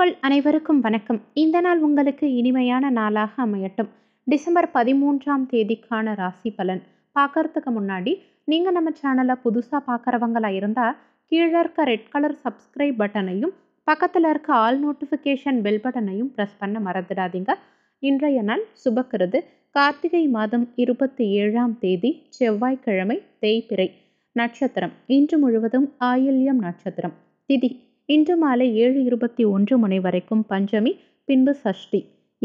நேயர்கள் அனைவருக்கும் வணக்கம் இந்த நாள் உங்களுக்கு இனிமையான நாளாக அமையட்டும் டிசம்பர் பதிமூன்றாம் தேதிக்கான ராசி பலன் பார்க்கறதுக்கு முன்னாடி நீங்கள் நம்ம சேனலை புதுசாக பார்க்குறவங்களா இருந்தால் கீழே இருக்க ரெட் கலர் சப்ஸ்கிரைப் பட்டனையும் பக்கத்தில் இருக்க ஆல் நோட்டிஃபிகேஷன் பெல் பட்டனையும் ப்ரெஸ் பண்ண மறந்துடாதீங்க இன்றைய நாள் சுபக்கிறது கார்த்திகை மாதம் இருபத்தி ஏழாம் தேதி செவ்வாய்க்கிழமை தேய்பிறை நட்சத்திரம் இன்று முழுவதும் ஆயில்யம் நட்சத்திரம் திதி இன்று மாலை ஏழு இருபத்தி ஒன்று மணி வரைக்கும் பஞ்சமி பின்பு சஷ்டி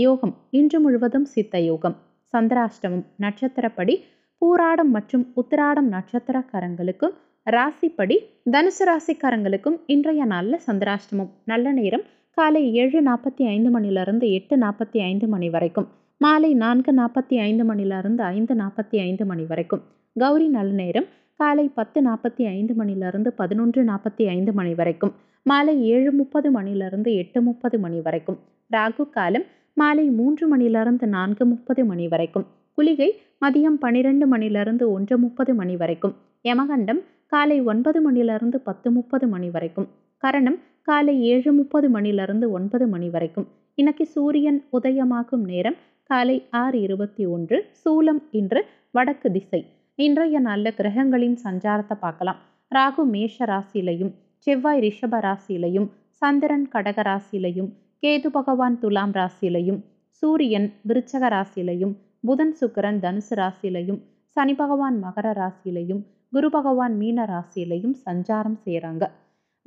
யோகம் இன்று முழுவதும் சித்த யோகம் சந்திராஷ்டமம் நட்சத்திரப்படி பூராடம் மற்றும் உத்திராடம் நட்சத்திரக்காரங்களுக்கும் ராசிப்படி தனுசு ராசிக்காரங்களுக்கும் இன்றைய நாளில் சந்திராஷ்டமம் நல்ல நேரம் காலை ஏழு நாற்பத்தி ஐந்து மணிலிருந்து எட்டு நாற்பத்தி ஐந்து மணி வரைக்கும் மாலை நான்கு நாற்பத்தி ஐந்து மணிலிருந்து ஐந்து நாற்பத்தி ஐந்து மணி வரைக்கும் கௌரி நல்ல நேரம் காலை பத்து நாற்பத்தி ஐந்து மணிலிருந்து பதினொன்று நாற்பத்தி ஐந்து மணி வரைக்கும் மாலை ஏழு முப்பது மணிலிருந்து எட்டு முப்பது மணி வரைக்கும் ராகு காலம் மாலை மூன்று மணிலிருந்து நான்கு முப்பது மணி வரைக்கும் குளிகை மதியம் பனிரெண்டு மணிலிருந்து ஒன்று முப்பது மணி வரைக்கும் யமகண்டம் காலை ஒன்பது மணிலிருந்து பத்து முப்பது மணி வரைக்கும் கரணம் காலை ஏழு முப்பது மணிலிருந்து ஒன்பது மணி வரைக்கும் இன்னைக்கு சூரியன் உதயமாகும் நேரம் காலை ஆறு இருபத்தி ஒன்று சூலம் இன்று வடக்கு திசை இன்றைய நல்ல கிரகங்களின் சஞ்சாரத்தை பார்க்கலாம் ராகு மேஷ ராசியிலையும் செவ்வாய் ரிஷப ராசியிலையும் சந்திரன் கடக ராசியிலையும் கேது பகவான் துலாம் ராசியிலையும் சூரியன் விருச்சக ராசியிலையும் புதன் சுக்கரன் தனுசு ராசியிலையும் சனி பகவான் மகர ராசியிலையும் குரு பகவான் மீன ராசியிலையும் சஞ்சாரம் செய்கிறாங்க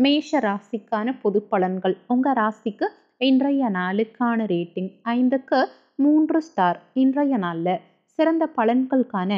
மேஷ ராசிக்கான பொது பலன்கள் உங்கள் ராசிக்கு இன்றைய நாளுக்கான ரேட்டிங் ஐந்துக்கு மூன்று ஸ்டார் இன்றைய நாளில் சிறந்த பலன்களுக்கான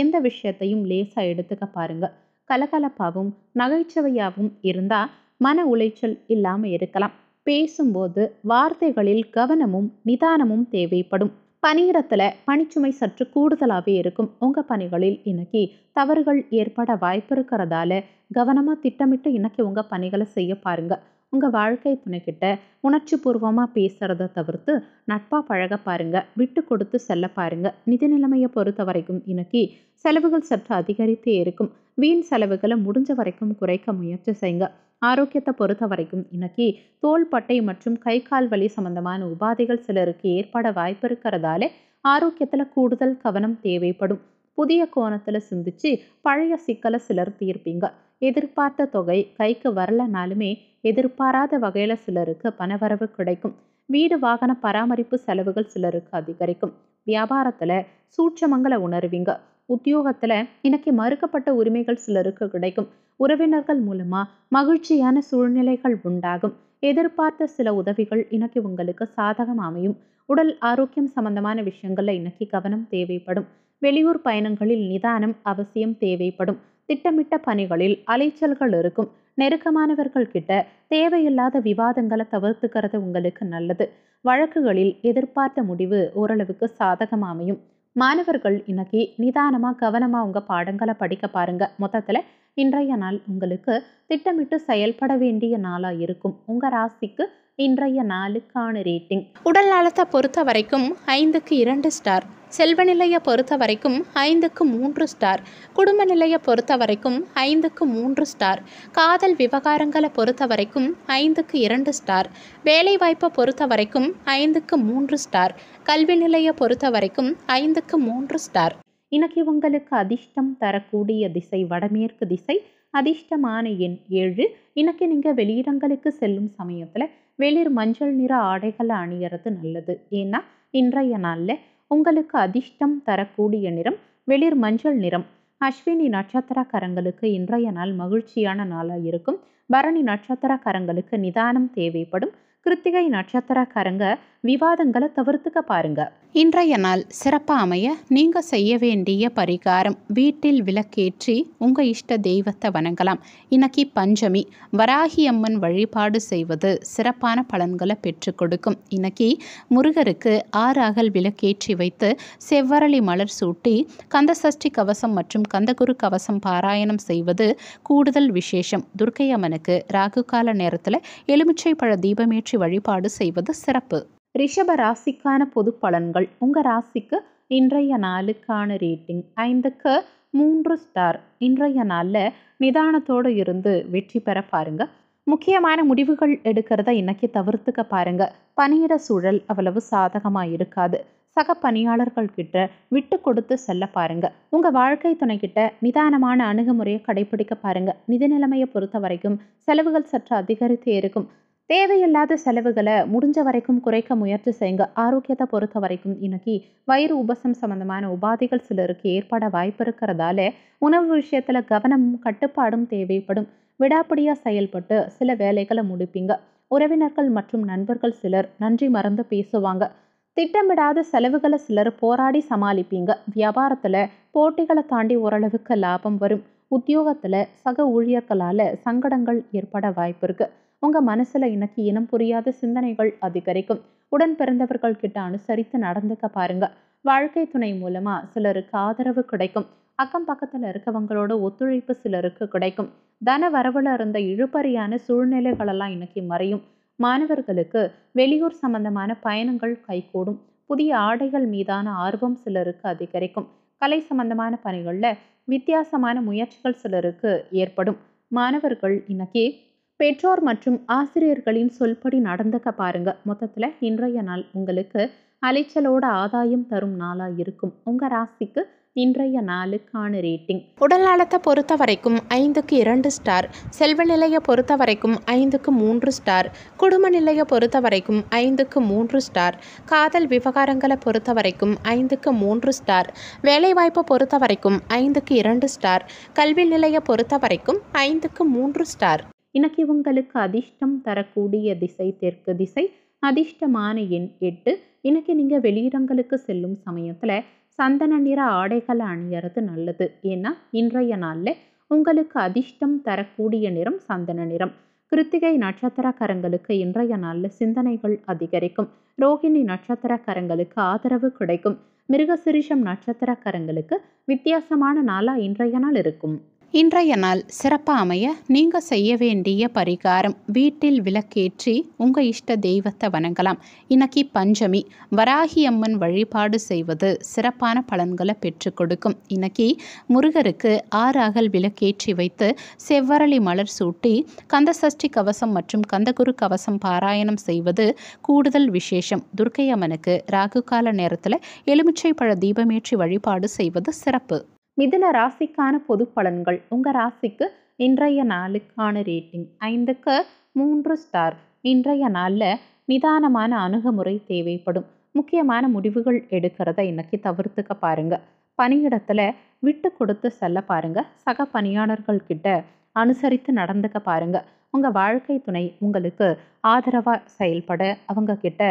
எந்த விஷயத்தையும் லேசாக எடுத்துக்க பாருங்க கலகலப்பாகவும் நகைச்சுவையாகவும் இருந்தால் மன உளைச்சல் இல்லாமல் இருக்கலாம் பேசும்போது வார்த்தைகளில் கவனமும் நிதானமும் தேவைப்படும் பணியிடத்தில் பணிச்சுமை சற்று கூடுதலாகவே இருக்கும் உங்கள் பணிகளில் இன்னைக்கு தவறுகள் ஏற்பட வாய்ப்பு இருக்கிறதால கவனமாக திட்டமிட்டு இன்னைக்கு உங்கள் பணிகளை செய்ய பாருங்கள் உங்கள் வாழ்க்கை துணைக்கிட்ட உணர்ச்சி பூர்வமாக பேசுகிறத தவிர்த்து நட்பாக பழக பாருங்கள் விட்டு கொடுத்து செல்ல பாருங்கள் நிதி நிலைமையை பொறுத்த வரைக்கும் இன்னைக்கு செலவுகள் சற்று அதிகரித்தே இருக்கும் வீண் செலவுகளை முடிஞ்ச வரைக்கும் குறைக்க முயற்சி செய்யுங்க ஆரோக்கியத்தை பொறுத்த வரைக்கும் இன்னைக்கு தோள்பட்டை மற்றும் கை கால் வலி சம்பந்தமான உபாதைகள் சிலருக்கு ஏற்பட வாய்ப்பு இருக்கிறதாலே ஆரோக்கியத்தில் கூடுதல் கவனம் தேவைப்படும் புதிய கோணத்தில் சிந்திச்சு பழைய சிக்கலை சிலர் தீர்ப்பீங்க எதிர்பார்த்த தொகை கைக்கு வரலனாலுமே எதிர்பாராத வகையில் சிலருக்கு பணவரவு கிடைக்கும் வீடு வாகன பராமரிப்பு செலவுகள் சிலருக்கு அதிகரிக்கும் வியாபாரத்தில் சூட்சமங்களை உணர்வீங்க உத்தியோகத்தில் இன்னைக்கு மறுக்கப்பட்ட உரிமைகள் சிலருக்கு கிடைக்கும் உறவினர்கள் மூலமாக மகிழ்ச்சியான சூழ்நிலைகள் உண்டாகும் எதிர்பார்த்த சில உதவிகள் இன்னைக்கு உங்களுக்கு சாதகம் அமையும் உடல் ஆரோக்கியம் சம்பந்தமான விஷயங்களில் இன்னைக்கு கவனம் தேவைப்படும் வெளியூர் பயணங்களில் நிதானம் அவசியம் தேவைப்படும் திட்டமிட்ட பணிகளில் அலைச்சல்கள் இருக்கும் நெருக்கமானவர்கள் கிட்ட தேவையில்லாத விவாதங்களை தவிர்த்துக்கிறது உங்களுக்கு நல்லது வழக்குகளில் எதிர்பார்த்த முடிவு ஓரளவுக்கு சாதகம் அமையும் மாணவர்கள் இன்னைக்கு நிதானமாக கவனமாக உங்கள் பாடங்களை படிக்க பாருங்க மொத்தத்தில் இன்றைய நாள் உங்களுக்கு திட்டமிட்டு செயல்பட வேண்டிய நாளாக இருக்கும் உங்கள் ராசிக்கு இன்றைய நாளுக்கான ரேட்டிங் உடல் நலத்தை பொறுத்த வரைக்கும் ஐந்துக்கு இரண்டு ஸ்டார் செல்வ நிலையை பொறுத்த வரைக்கும் ஐந்துக்கு மூன்று ஸ்டார் குடும்ப நிலையை பொறுத்த வரைக்கும் ஐந்துக்கு மூன்று ஸ்டார் காதல் விவகாரங்களை பொறுத்த வரைக்கும் ஐந்துக்கு இரண்டு ஸ்டார் வேலைவாய்ப்பை பொறுத்த வரைக்கும் ஐந்துக்கு மூன்று ஸ்டார் கல்வி நிலையை பொறுத்த வரைக்கும் ஐந்துக்கு மூன்று ஸ்டார் இன்னைக்கு உங்களுக்கு அதிர்ஷ்டம் தரக்கூடிய திசை வடமேற்கு திசை அதிர்ஷ்டமான எண் ஏழு இன்னைக்கு நீங்கள் வெளியிடங்களுக்கு செல்லும் சமயத்தில் வெளிர் மஞ்சள் நிற ஆடைகளை அணியறது நல்லது ஏன்னா இன்றைய நாளில் உங்களுக்கு அதிர்ஷ்டம் தரக்கூடிய நிறம் வெளிர் மஞ்சள் நிறம் அஸ்வினி நட்சத்திரக்காரங்களுக்கு இன்றைய நாள் மகிழ்ச்சியான நாளாக இருக்கும் பரணி நட்சத்திரக்காரங்களுக்கு நிதானம் தேவைப்படும் கிருத்திகை நட்சத்திரக்காரங்க விவாதங்களை தவிர்த்துக்க பாருங்க இன்றைய நாள் சிறப்பாக அமைய நீங்கள் செய்ய வேண்டிய பரிகாரம் வீட்டில் விளக்கேற்றி உங்கள் இஷ்ட தெய்வத்தை வணங்கலாம் இன்னைக்கு பஞ்சமி வராகி அம்மன் வழிபாடு செய்வது சிறப்பான பலன்களை பெற்றுக் கொடுக்கும் இன்னைக்கு முருகருக்கு ஆறு அகல் விளக்கேற்றி வைத்து செவ்வரளி மலர் சூட்டி கந்தசஷ்டி கவசம் மற்றும் கந்தகுரு கவசம் பாராயணம் செய்வது கூடுதல் விசேஷம் துர்க்கை அம்மனுக்கு ராகு கால நேரத்தில் எலுமிச்சை பழ தீபமேற்றி வழிபாடு செய்வது சிறப்பு ரிஷப ராசிக்கான பொது பலன்கள் உங்கள் ராசிக்கு இன்றைய நாளுக்கான ரேட்டிங் ஐந்துக்கு மூன்று ஸ்டார் இன்றைய நாளில் நிதானத்தோடு இருந்து வெற்றி பெற பாருங்க முக்கியமான முடிவுகள் எடுக்கிறத இன்னைக்கு தவிர்த்துக்க பாருங்க பணியிட சூழல் அவ்வளவு சாதகமாக இருக்காது சக பணியாளர்கள் கிட்ட விட்டு கொடுத்து செல்ல பாருங்க உங்க வாழ்க்கை துணை கிட்ட நிதானமான அணுகுமுறையை கடைபிடிக்க பாருங்க நிதி நிலைமையை பொறுத்த வரைக்கும் செலவுகள் சற்று அதிகரித்து இருக்கும் தேவையில்லாத செலவுகளை முடிஞ்ச வரைக்கும் குறைக்க முயற்சி செய்யுங்க ஆரோக்கியத்தை பொறுத்த வரைக்கும் இன்னைக்கு வயிறு உபசம் சம்பந்தமான உபாதைகள் சிலருக்கு ஏற்பட வாய்ப்பு இருக்கிறதால உணவு விஷயத்தில் கவனமும் கட்டுப்பாடும் தேவைப்படும் விடாப்படியா செயல்பட்டு சில வேலைகளை முடிப்பீங்க உறவினர்கள் மற்றும் நண்பர்கள் சிலர் நன்றி மறந்து பேசுவாங்க திட்டமிடாத செலவுகளை சிலர் போராடி சமாளிப்பீங்க வியாபாரத்தில் போட்டிகளை தாண்டி ஓரளவுக்கு லாபம் வரும் உத்தியோகத்தில் சக ஊழியர்களால் சங்கடங்கள் ஏற்பட வாய்ப்பு உங்கள் மனசில் எனக்கு இனம் புரியாத சிந்தனைகள் அதிகரிக்கும் உடன் பிறந்தவர்கள் கிட்ட அனுசரித்து நடந்துக்க பாருங்க வாழ்க்கை துணை மூலமா சிலருக்கு ஆதரவு கிடைக்கும் அக்கம் பக்கத்தில் இருக்கவங்களோட ஒத்துழைப்பு சிலருக்கு கிடைக்கும் தன வரவுல இருந்த இழுபறியான சூழ்நிலைகளெல்லாம் இன்னைக்கு மறையும் மாணவர்களுக்கு வெளியூர் சம்பந்தமான பயணங்கள் கைகூடும் புதிய ஆடைகள் மீதான ஆர்வம் சிலருக்கு அதிகரிக்கும் கலை சம்பந்தமான பணிகளில் வித்தியாசமான முயற்சிகள் சிலருக்கு ஏற்படும் மாணவர்கள் இன்னைக்கு பெற்றோர் மற்றும் ஆசிரியர்களின் சொல்படி நடந்துக்க பாருங்க மொத்தத்தில் இன்றைய நாள் உங்களுக்கு அலைச்சலோட ஆதாயம் தரும் நாளாக இருக்கும் உங்கள் ராசிக்கு இன்றைய நாளுக்கான ரேட்டிங் உடல் நலத்தை பொறுத்த வரைக்கும் ஐந்துக்கு இரண்டு ஸ்டார் செல்வ நிலையை பொறுத்த வரைக்கும் ஐந்துக்கு மூன்று ஸ்டார் குடும்ப நிலையை பொறுத்த வரைக்கும் ஐந்துக்கு மூன்று ஸ்டார் காதல் விவகாரங்களை பொறுத்த வரைக்கும் ஐந்துக்கு மூன்று ஸ்டார் வேலைவாய்ப்பை பொறுத்த வரைக்கும் ஐந்துக்கு இரண்டு ஸ்டார் கல்வி நிலையை பொறுத்த வரைக்கும் ஐந்துக்கு மூன்று ஸ்டார் இன்னைக்கு உங்களுக்கு அதிர்ஷ்டம் தரக்கூடிய திசை தெற்கு திசை அதிர்ஷ்டமான எண் எட்டு இன்னைக்கு நீங்கள் வெளியிடங்களுக்கு செல்லும் சமயத்தில் சந்தன நிற ஆடைகளை அணியறது நல்லது ஏன்னா இன்றைய நாளில் உங்களுக்கு அதிர்ஷ்டம் தரக்கூடிய நிறம் சந்தன நிறம் கிருத்திகை நட்சத்திரக்காரங்களுக்கு இன்றைய நாளில் சிந்தனைகள் அதிகரிக்கும் ரோஹிணி நட்சத்திரக்காரங்களுக்கு ஆதரவு கிடைக்கும் மிருகசிரிஷம் நட்சத்திரக்காரங்களுக்கு வித்தியாசமான நாளாக இன்றைய நாள் இருக்கும் இன்றைய நாள் சிறப்பாக அமைய நீங்கள் செய்ய வேண்டிய பரிகாரம் வீட்டில் விளக்கேற்றி உங்கள் இஷ்ட தெய்வத்தை வணங்கலாம் இன்னைக்கு பஞ்சமி வராகி அம்மன் வழிபாடு செய்வது சிறப்பான பலன்களை பெற்று கொடுக்கும் இன்னைக்கு முருகருக்கு ஆறு அகல் விளக்கேற்றி வைத்து செவ்வரளி மலர் சூட்டி கந்தசஷ்டி கவசம் மற்றும் கந்தகுரு கவசம் பாராயணம் செய்வது கூடுதல் விசேஷம் துர்க்கை அம்மனுக்கு ராகு கால நேரத்தில் எலுமிச்சை பழ தீபமேற்றி வழிபாடு செய்வது சிறப்பு மிதுன ராசிக்கான பொது பலன்கள் உங்கள் ராசிக்கு இன்றைய நாளுக்கான ரேட்டிங் ஐந்துக்கு மூன்று ஸ்டார் இன்றைய நாளில் நிதானமான அணுகுமுறை தேவைப்படும் முக்கியமான முடிவுகள் எடுக்கிறத இன்னைக்கு தவிர்த்துக்க பாருங்க பணியிடத்தில் விட்டு கொடுத்து செல்ல பாருங்க சக பணியாளர்கள் கிட்ட அனுசரித்து நடந்துக்க பாருங்க உங்கள் வாழ்க்கை துணை உங்களுக்கு ஆதரவாக செயல்பட அவங்க கிட்ட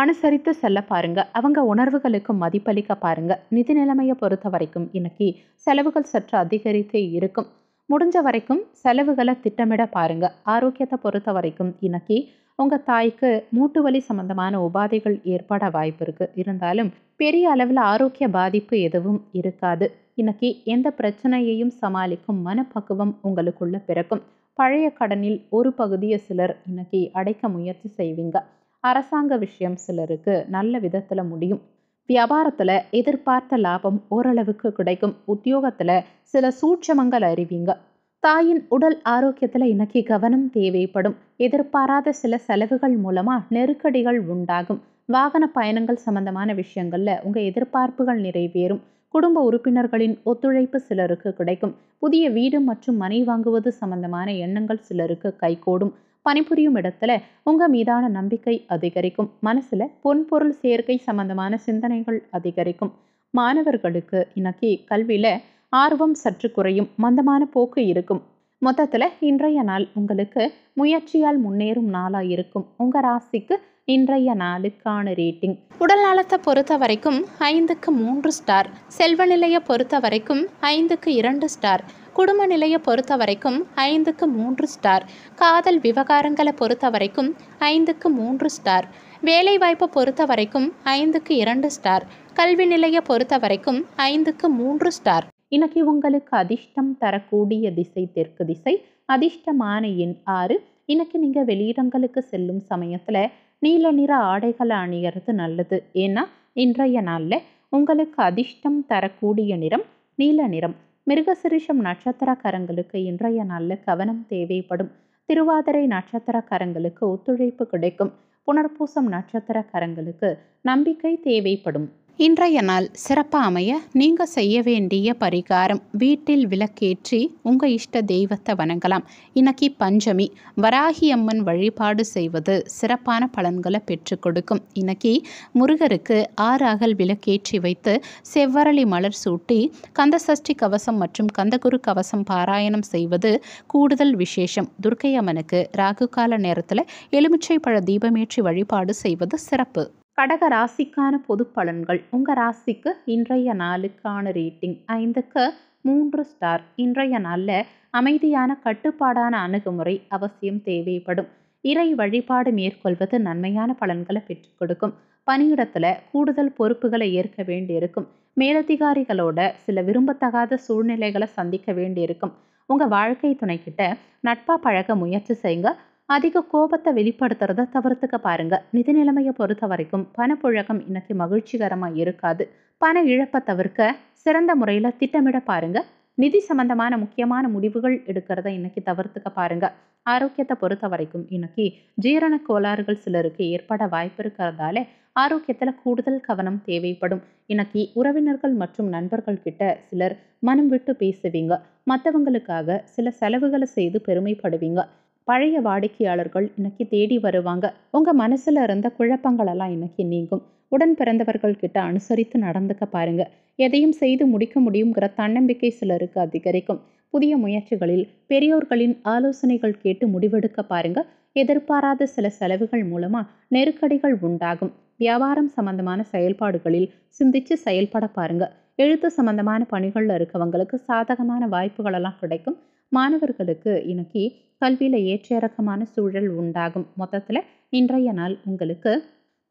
அனுசரித்து செல்ல பாருங்க அவங்க உணர்வுகளுக்கு மதிப்பளிக்க பாருங்க நிதி நிலைமையை பொறுத்த வரைக்கும் இன்னைக்கு செலவுகள் சற்று அதிகரித்தே இருக்கும் முடிஞ்ச வரைக்கும் செலவுகளை திட்டமிட பாருங்க ஆரோக்கியத்தை பொறுத்த வரைக்கும் இன்னைக்கு உங்கள் தாய்க்கு மூட்டு வலி சம்பந்தமான உபாதைகள் ஏற்பட வாய்ப்பு இருக்குது இருந்தாலும் பெரிய அளவில் ஆரோக்கிய பாதிப்பு எதுவும் இருக்காது இன்னைக்கு எந்த பிரச்சனையையும் சமாளிக்கும் மனப்பக்குவம் உங்களுக்குள்ள பிறக்கும் பழைய கடனில் ஒரு பகுதியை சிலர் இன்னைக்கு அடைக்க முயற்சி செய்வீங்க அரசாங்க விஷயம் சிலருக்கு நல்ல விதத்தில் முடியும் வியாபாரத்தில் எதிர்பார்த்த லாபம் ஓரளவுக்கு கிடைக்கும் உத்தியோகத்தில் சில சூட்சமங்கள் அறிவிங்க தாயின் உடல் ஆரோக்கியத்தில் இன்னைக்கு கவனம் தேவைப்படும் எதிர்பாராத சில செலவுகள் மூலமாக நெருக்கடிகள் உண்டாகும் வாகன பயணங்கள் சம்பந்தமான விஷயங்களில் உங்கள் எதிர்பார்ப்புகள் நிறைவேறும் குடும்ப உறுப்பினர்களின் ஒத்துழைப்பு சிலருக்கு கிடைக்கும் புதிய வீடு மற்றும் மனை வாங்குவது சம்பந்தமான எண்ணங்கள் சிலருக்கு கைகூடும் பணிபுரியும் இடத்துல உங்கள் மீதான நம்பிக்கை அதிகரிக்கும் மனசில் பொன்பொருள் சேர்க்கை சம்பந்தமான சிந்தனைகள் அதிகரிக்கும் மாணவர்களுக்கு இன்னைக்கு கல்வியில் ஆர்வம் சற்று குறையும் மந்தமான போக்கு இருக்கும் மொத்தத்தில் இன்றைய நாள் உங்களுக்கு முயற்சியால் முன்னேறும் நாளாக இருக்கும் உங்கள் ராசிக்கு இன்றைய நாளுக்கான ரேட்டிங் உடல் நலத்தை பொறுத்த வரைக்கும் ஐந்துக்கு மூன்று ஸ்டார் செல்வநிலையை பொறுத்த வரைக்கும் ஐந்துக்கு இரண்டு ஸ்டார் குடும்ப நிலையை பொறுத்த வரைக்கும் ஐந்துக்கு மூன்று ஸ்டார் காதல் விவகாரங்களை பொறுத்த வரைக்கும் ஐந்துக்கு மூன்று ஸ்டார் வேலைவாய்ப்பை பொறுத்த வரைக்கும் ஐந்துக்கு இரண்டு ஸ்டார் கல்வி நிலையை பொறுத்த வரைக்கும் ஐந்துக்கு மூன்று ஸ்டார் இன்னைக்கு உங்களுக்கு அதிர்ஷ்டம் தரக்கூடிய திசை தெற்கு திசை அதிர்ஷ்டமான எண் ஆறு இன்னைக்கு நீங்கள் வெளியிடங்களுக்கு செல்லும் சமயத்தில் நீல நிற ஆடைகளை அணிகிறது நல்லது ஏன்னா இன்றைய நாளில் உங்களுக்கு அதிர்ஷ்டம் தரக்கூடிய நிறம் நீல நிறம் மிருகசிரிஷம் நட்சத்திரக்காரங்களுக்கு இன்றைய நாளில் கவனம் தேவைப்படும் திருவாதிரை நட்சத்திரக்காரங்களுக்கு ஒத்துழைப்பு கிடைக்கும் புனர்பூசம் நட்சத்திரக்காரங்களுக்கு நம்பிக்கை தேவைப்படும் இன்றைய நாள் சிறப்பாக அமைய நீங்கள் செய்ய வேண்டிய பரிகாரம் வீட்டில் விளக்கேற்றி உங்கள் இஷ்ட தெய்வத்தை வணங்கலாம் இன்னைக்கு பஞ்சமி வராகி அம்மன் வழிபாடு செய்வது சிறப்பான பலன்களை பெற்று கொடுக்கும் இன்னைக்கு முருகருக்கு ஆறு அகல் விளக்கேற்றி வைத்து செவ்வரளி மலர் சூட்டி கந்தசஷ்டி கவசம் மற்றும் கந்தகுரு கவசம் பாராயணம் செய்வது கூடுதல் விசேஷம் துர்க்கை அம்மனுக்கு ராகு கால நேரத்தில் எலுமிச்சை பழ தீபமேற்றி வழிபாடு செய்வது சிறப்பு கடக ராசிக்கான பொது பலன்கள் உங்கள் ராசிக்கு இன்றைய நாளுக்கான ரேட்டிங் ஐந்துக்கு மூன்று ஸ்டார் இன்றைய நாளில் அமைதியான கட்டுப்பாடான அணுகுமுறை அவசியம் தேவைப்படும் இறை வழிபாடு மேற்கொள்வது நன்மையான பலன்களை பெற்றுக் கொடுக்கும் பணியிடத்தில் கூடுதல் பொறுப்புகளை ஏற்க வேண்டியிருக்கும் மேலதிகாரிகளோட சில விரும்பத்தகாத சூழ்நிலைகளை சந்திக்க வேண்டியிருக்கும் உங்கள் வாழ்க்கை துணைக்கிட்ட நட்பாக பழக முயற்சி செய்யுங்க அதிக கோபத்தை வெளிப்படுத்துறத தவிர்த்துக்க பாருங்க நிதி நிலைமையை பொறுத்த வரைக்கும் பணப்புழக்கம் இன்னைக்கு மகிழ்ச்சிகரமாக இருக்காது பண இழப்பை தவிர்க்க சிறந்த முறையில் திட்டமிட பாருங்க நிதி சம்பந்தமான முக்கியமான முடிவுகள் எடுக்கிறத இன்னைக்கு தவிர்த்துக்க பாருங்க ஆரோக்கியத்தை பொறுத்த வரைக்கும் இன்னைக்கு ஜீரண கோளாறுகள் சிலருக்கு ஏற்பட வாய்ப்பு இருக்கிறதால ஆரோக்கியத்தில் கூடுதல் கவனம் தேவைப்படும் இன்னைக்கு உறவினர்கள் மற்றும் நண்பர்கள் கிட்ட சிலர் மனம் விட்டு பேசுவீங்க மற்றவங்களுக்காக சில செலவுகளை செய்து பெருமைப்படுவீங்க பழைய வாடிக்கையாளர்கள் இன்னைக்கு தேடி வருவாங்க உங்கள் மனசில் இருந்த குழப்பங்களெல்லாம் இன்னைக்கு நீங்கும் உடன் பிறந்தவர்கள் கிட்ட அனுசரித்து நடந்துக்க பாருங்க எதையும் செய்து முடிக்க முடியுங்கிற தன்னம்பிக்கை சிலருக்கு அதிகரிக்கும் புதிய முயற்சிகளில் பெரியோர்களின் ஆலோசனைகள் கேட்டு முடிவெடுக்க பாருங்க எதிர்பாராத சில செலவுகள் மூலமா நெருக்கடிகள் உண்டாகும் வியாபாரம் சம்பந்தமான செயல்பாடுகளில் சிந்திச்சு செயல்பட பாருங்க எழுத்து சம்பந்தமான பணிகளில் இருக்கவங்களுக்கு சாதகமான வாய்ப்புகளெல்லாம் கிடைக்கும் மாணவர்களுக்கு இன்னைக்கு கல்வியில் ஏற்ற இறக்கமான சூழல் உண்டாகும் மொத்தத்தில் இன்றைய நாள் உங்களுக்கு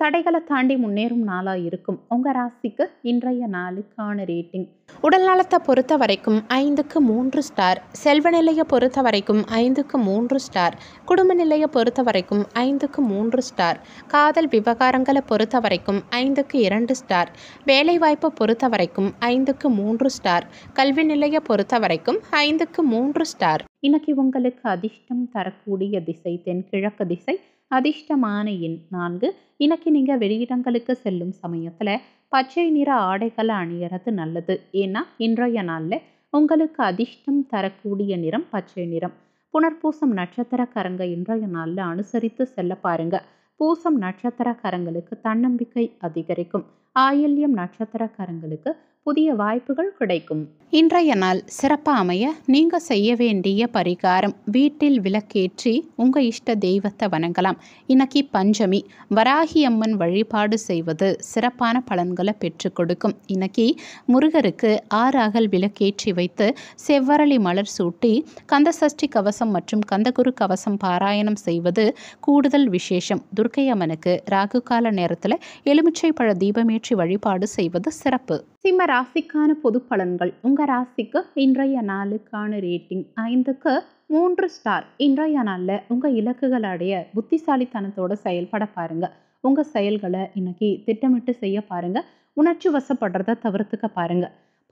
தடைகளை தாண்டி முன்னேறும் நாளாக இருக்கும் உங்கள் ராசிக்கு இன்றைய நாளுக்கான ரேட்டிங் உடல்நலத்தை பொறுத்த வரைக்கும் ஐந்துக்கு மூன்று ஸ்டார் செல்வ நிலையை பொறுத்த வரைக்கும் ஐந்துக்கு மூன்று ஸ்டார் குடும்ப நிலையை பொறுத்த வரைக்கும் ஐந்துக்கு மூன்று ஸ்டார் காதல் விவகாரங்களை பொறுத்த வரைக்கும் ஐந்துக்கு இரண்டு ஸ்டார் வேலைவாய்ப்பை பொறுத்த வரைக்கும் ஐந்துக்கு மூன்று ஸ்டார் கல்வி நிலையை பொறுத்த வரைக்கும் ஐந்துக்கு மூன்று ஸ்டார் இன்னைக்கு உங்களுக்கு அதிர்ஷ்டம் தரக்கூடிய திசை தென்கிழக்கு திசை அதிர்ஷ்டமான எண் நான்கு இன்னைக்கு நீங்கள் வெளியிடங்களுக்கு செல்லும் சமயத்தில் பச்சை நிற ஆடைகளை அணியறது நல்லது ஏன்னா இன்றைய நாளில் உங்களுக்கு அதிர்ஷ்டம் தரக்கூடிய நிறம் பச்சை நிறம் புனர்பூசம் நட்சத்திரக்காரங்க இன்றைய நாளில் அனுசரித்து செல்ல பாருங்க பூசம் நட்சத்திரக்காரங்களுக்கு தன்னம்பிக்கை அதிகரிக்கும் ஆயில்யம் நட்சத்திரக்காரங்களுக்கு புதிய வாய்ப்புகள் கிடைக்கும் இன்றைய நாள் சிறப்பாக அமைய நீங்கள் செய்ய வேண்டிய பரிகாரம் வீட்டில் விளக்கேற்றி உங்கள் இஷ்ட தெய்வத்தை வணங்கலாம் இன்னைக்கு பஞ்சமி வராகி அம்மன் வழிபாடு செய்வது சிறப்பான பலன்களை பெற்றுக் கொடுக்கும் இன்னைக்கு முருகருக்கு ஆறு அகல் விளக்கேற்றி வைத்து செவ்வரளி மலர் சூட்டி கந்தசஷ்டி கவசம் மற்றும் கந்தகுரு கவசம் பாராயணம் செய்வது கூடுதல் விசேஷம் துர்க்கை அம்மனுக்கு ராகு கால நேரத்தில் எலுமிச்சை பழ தீபமேற்றி வழிபாடு செய்வது சிறப்பு சிம்ம ராசிக்கான பொது பலன்கள் உங்க ராசிக்கு இன்றைய நாளுக்கான ரேட்டிங் ஐந்துக்கு மூன்று ஸ்டார் இன்றைய நாளில் உங்க இலக்குகள் அடைய புத்திசாலித்தனத்தோட செயல்பட பாருங்க உங்க செயல்களை இன்னைக்கு திட்டமிட்டு செய்ய பாருங்க உணர்ச்சி வசப்படுறத தவிர்த்துக்க பாருங்க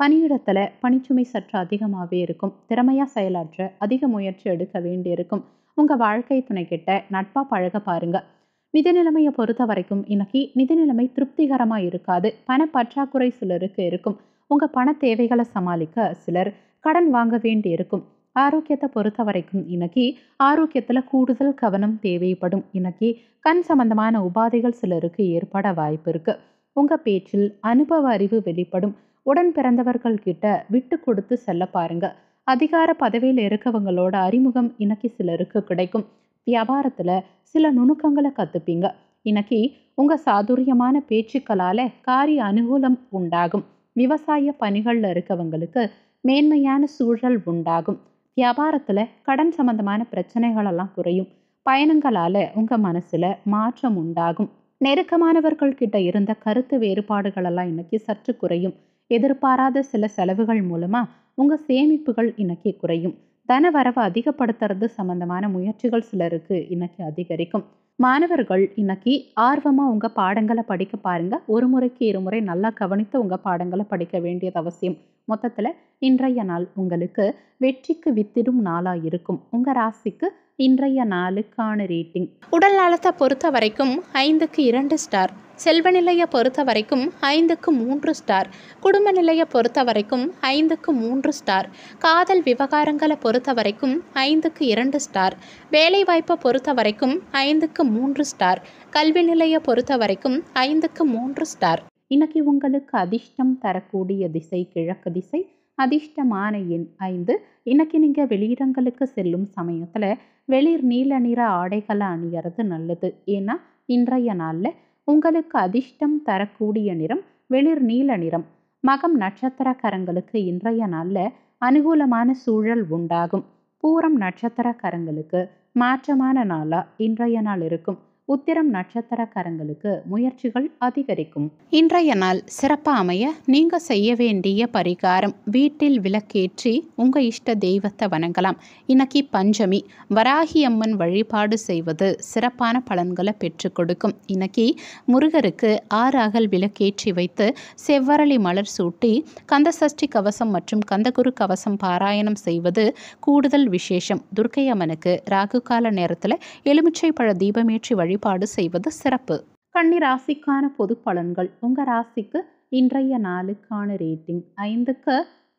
பணியிடத்துல பணிச்சுமை சற்று அதிகமாகவே இருக்கும் திறமையா செயலாற்ற அதிக முயற்சி எடுக்க வேண்டியிருக்கும் உங்க வாழ்க்கை துணை கிட்ட நட்பா பழக பாருங்க நிதி நிலைமையை பொறுத்த வரைக்கும் இன்னைக்கு நிதி நிலைமை திருப்திகரமாக இருக்காது பண பற்றாக்குறை சிலருக்கு இருக்கும் உங்கள் பண தேவைகளை சமாளிக்க சிலர் கடன் வாங்க வேண்டி இருக்கும் ஆரோக்கியத்தை பொறுத்த வரைக்கும் இன்னைக்கு ஆரோக்கியத்தில் கூடுதல் கவனம் தேவைப்படும் இன்னைக்கு கண் சம்பந்தமான உபாதைகள் சிலருக்கு ஏற்பட வாய்ப்பு இருக்குது உங்கள் பேச்சில் அனுபவ அறிவு வெளிப்படும் உடன் பிறந்தவர்கள் கிட்ட விட்டு கொடுத்து செல்ல பாருங்க அதிகார பதவியில் இருக்கவங்களோட அறிமுகம் இன்னைக்கு சிலருக்கு கிடைக்கும் வியாபாரத்தில் சில நுணுக்கங்களை கற்றுப்பீங்க இன்னைக்கு உங்கள் சாதுரியமான பேச்சுக்களால் காரிய அனுகூலம் உண்டாகும் விவசாய பணிகளில் இருக்கவங்களுக்கு மேன்மையான சூழல் உண்டாகும் வியாபாரத்தில் கடன் சம்பந்தமான பிரச்சனைகளெல்லாம் குறையும் பயணங்களால் உங்கள் மனசில் மாற்றம் உண்டாகும் நெருக்கமானவர்கள் கிட்ட இருந்த கருத்து வேறுபாடுகளெல்லாம் இன்னைக்கு சற்று குறையும் எதிர்பாராத சில செலவுகள் மூலமாக உங்கள் சேமிப்புகள் இன்னைக்கு குறையும் தனவரவை அதிகப்படுத்துறது சம்மந்தமான முயற்சிகள் சிலருக்கு இன்னைக்கு அதிகரிக்கும் மாணவர்கள் இன்னைக்கு ஆர்வமாக உங்கள் பாடங்களை படிக்க பாருங்கள் ஒரு முறைக்கு இருமுறை நல்லா கவனித்து உங்கள் பாடங்களை படிக்க வேண்டியது அவசியம் மொத்தத்தில் இன்றைய நாள் உங்களுக்கு வெற்றிக்கு வித்திடும் நாளாக இருக்கும் உங்கள் ராசிக்கு இன்றைய நாளுக்கான ரேட்டிங் உடல் நலத்தை பொறுத்த வரைக்கும் ஐந்துக்கு இரண்டு ஸ்டார் செல்வ நிலையை பொறுத்த வரைக்கும் ஐந்துக்கு மூன்று ஸ்டார் குடும்ப நிலையை பொறுத்த வரைக்கும் ஐந்துக்கு மூன்று ஸ்டார் காதல் விவகாரங்களை பொறுத்த வரைக்கும் ஐந்துக்கு இரண்டு ஸ்டார் வேலைவாய்ப்பை பொறுத்த வரைக்கும் ஐந்துக்கு மூன்று ஸ்டார் கல்வி நிலையை பொறுத்த வரைக்கும் ஐந்துக்கு மூன்று ஸ்டார் இன்னைக்கு உங்களுக்கு அதிர்ஷ்டம் தரக்கூடிய திசை கிழக்கு திசை அதிர்ஷ்டமான எண் ஐந்து இன்னைக்கு நீங்கள் வெளியிடங்களுக்கு செல்லும் சமயத்தில் வெளிர் நீல நிற ஆடைகளை அணியறது நல்லது ஏன்னா இன்றைய நாளில் உங்களுக்கு அதிர்ஷ்டம் தரக்கூடிய நிறம் வெளிர் நீல நிறம் மகம் நட்சத்திரக்காரங்களுக்கு இன்றைய நாளில் அனுகூலமான சூழல் உண்டாகும் பூரம் நட்சத்திரக்காரங்களுக்கு மாற்றமான நாளாக இன்றைய நாள் இருக்கும் உத்திரம் நட்சத்திரக்காரங்களுக்கு முயற்சிகள் அதிகரிக்கும் இன்றைய நாள் சிறப்பு அமைய நீங்க செய்ய வேண்டிய பரிகாரம் வீட்டில் விளக்கேற்றி உங்க இஷ்ட தெய்வத்தை வணங்கலாம் இன்னைக்கு பஞ்சமி வராகி அம்மன் வழிபாடு செய்வது சிறப்பான பலன்களை பெற்றுக் கொடுக்கும் இன்னைக்கு முருகருக்கு ஆறு அகல் விளக்கேற்றி வைத்து செவ்வரளி மலர் சூட்டி கந்தசஷ்டி கவசம் மற்றும் கந்தகுரு கவசம் பாராயணம் செய்வது கூடுதல் விசேஷம் துர்க்கை அம்மனுக்கு ராகு கால நேரத்தில் எலுமிச்சை பழ தீபமேற்றி வழி வழிபாடு செய்வது சிறப்பு கன்னி ராசிக்கான பொது பலன்கள் உங்கள் ராசிக்கு இன்றைய நாளுக்கான ரேட்டிங் ஐந்துக்கு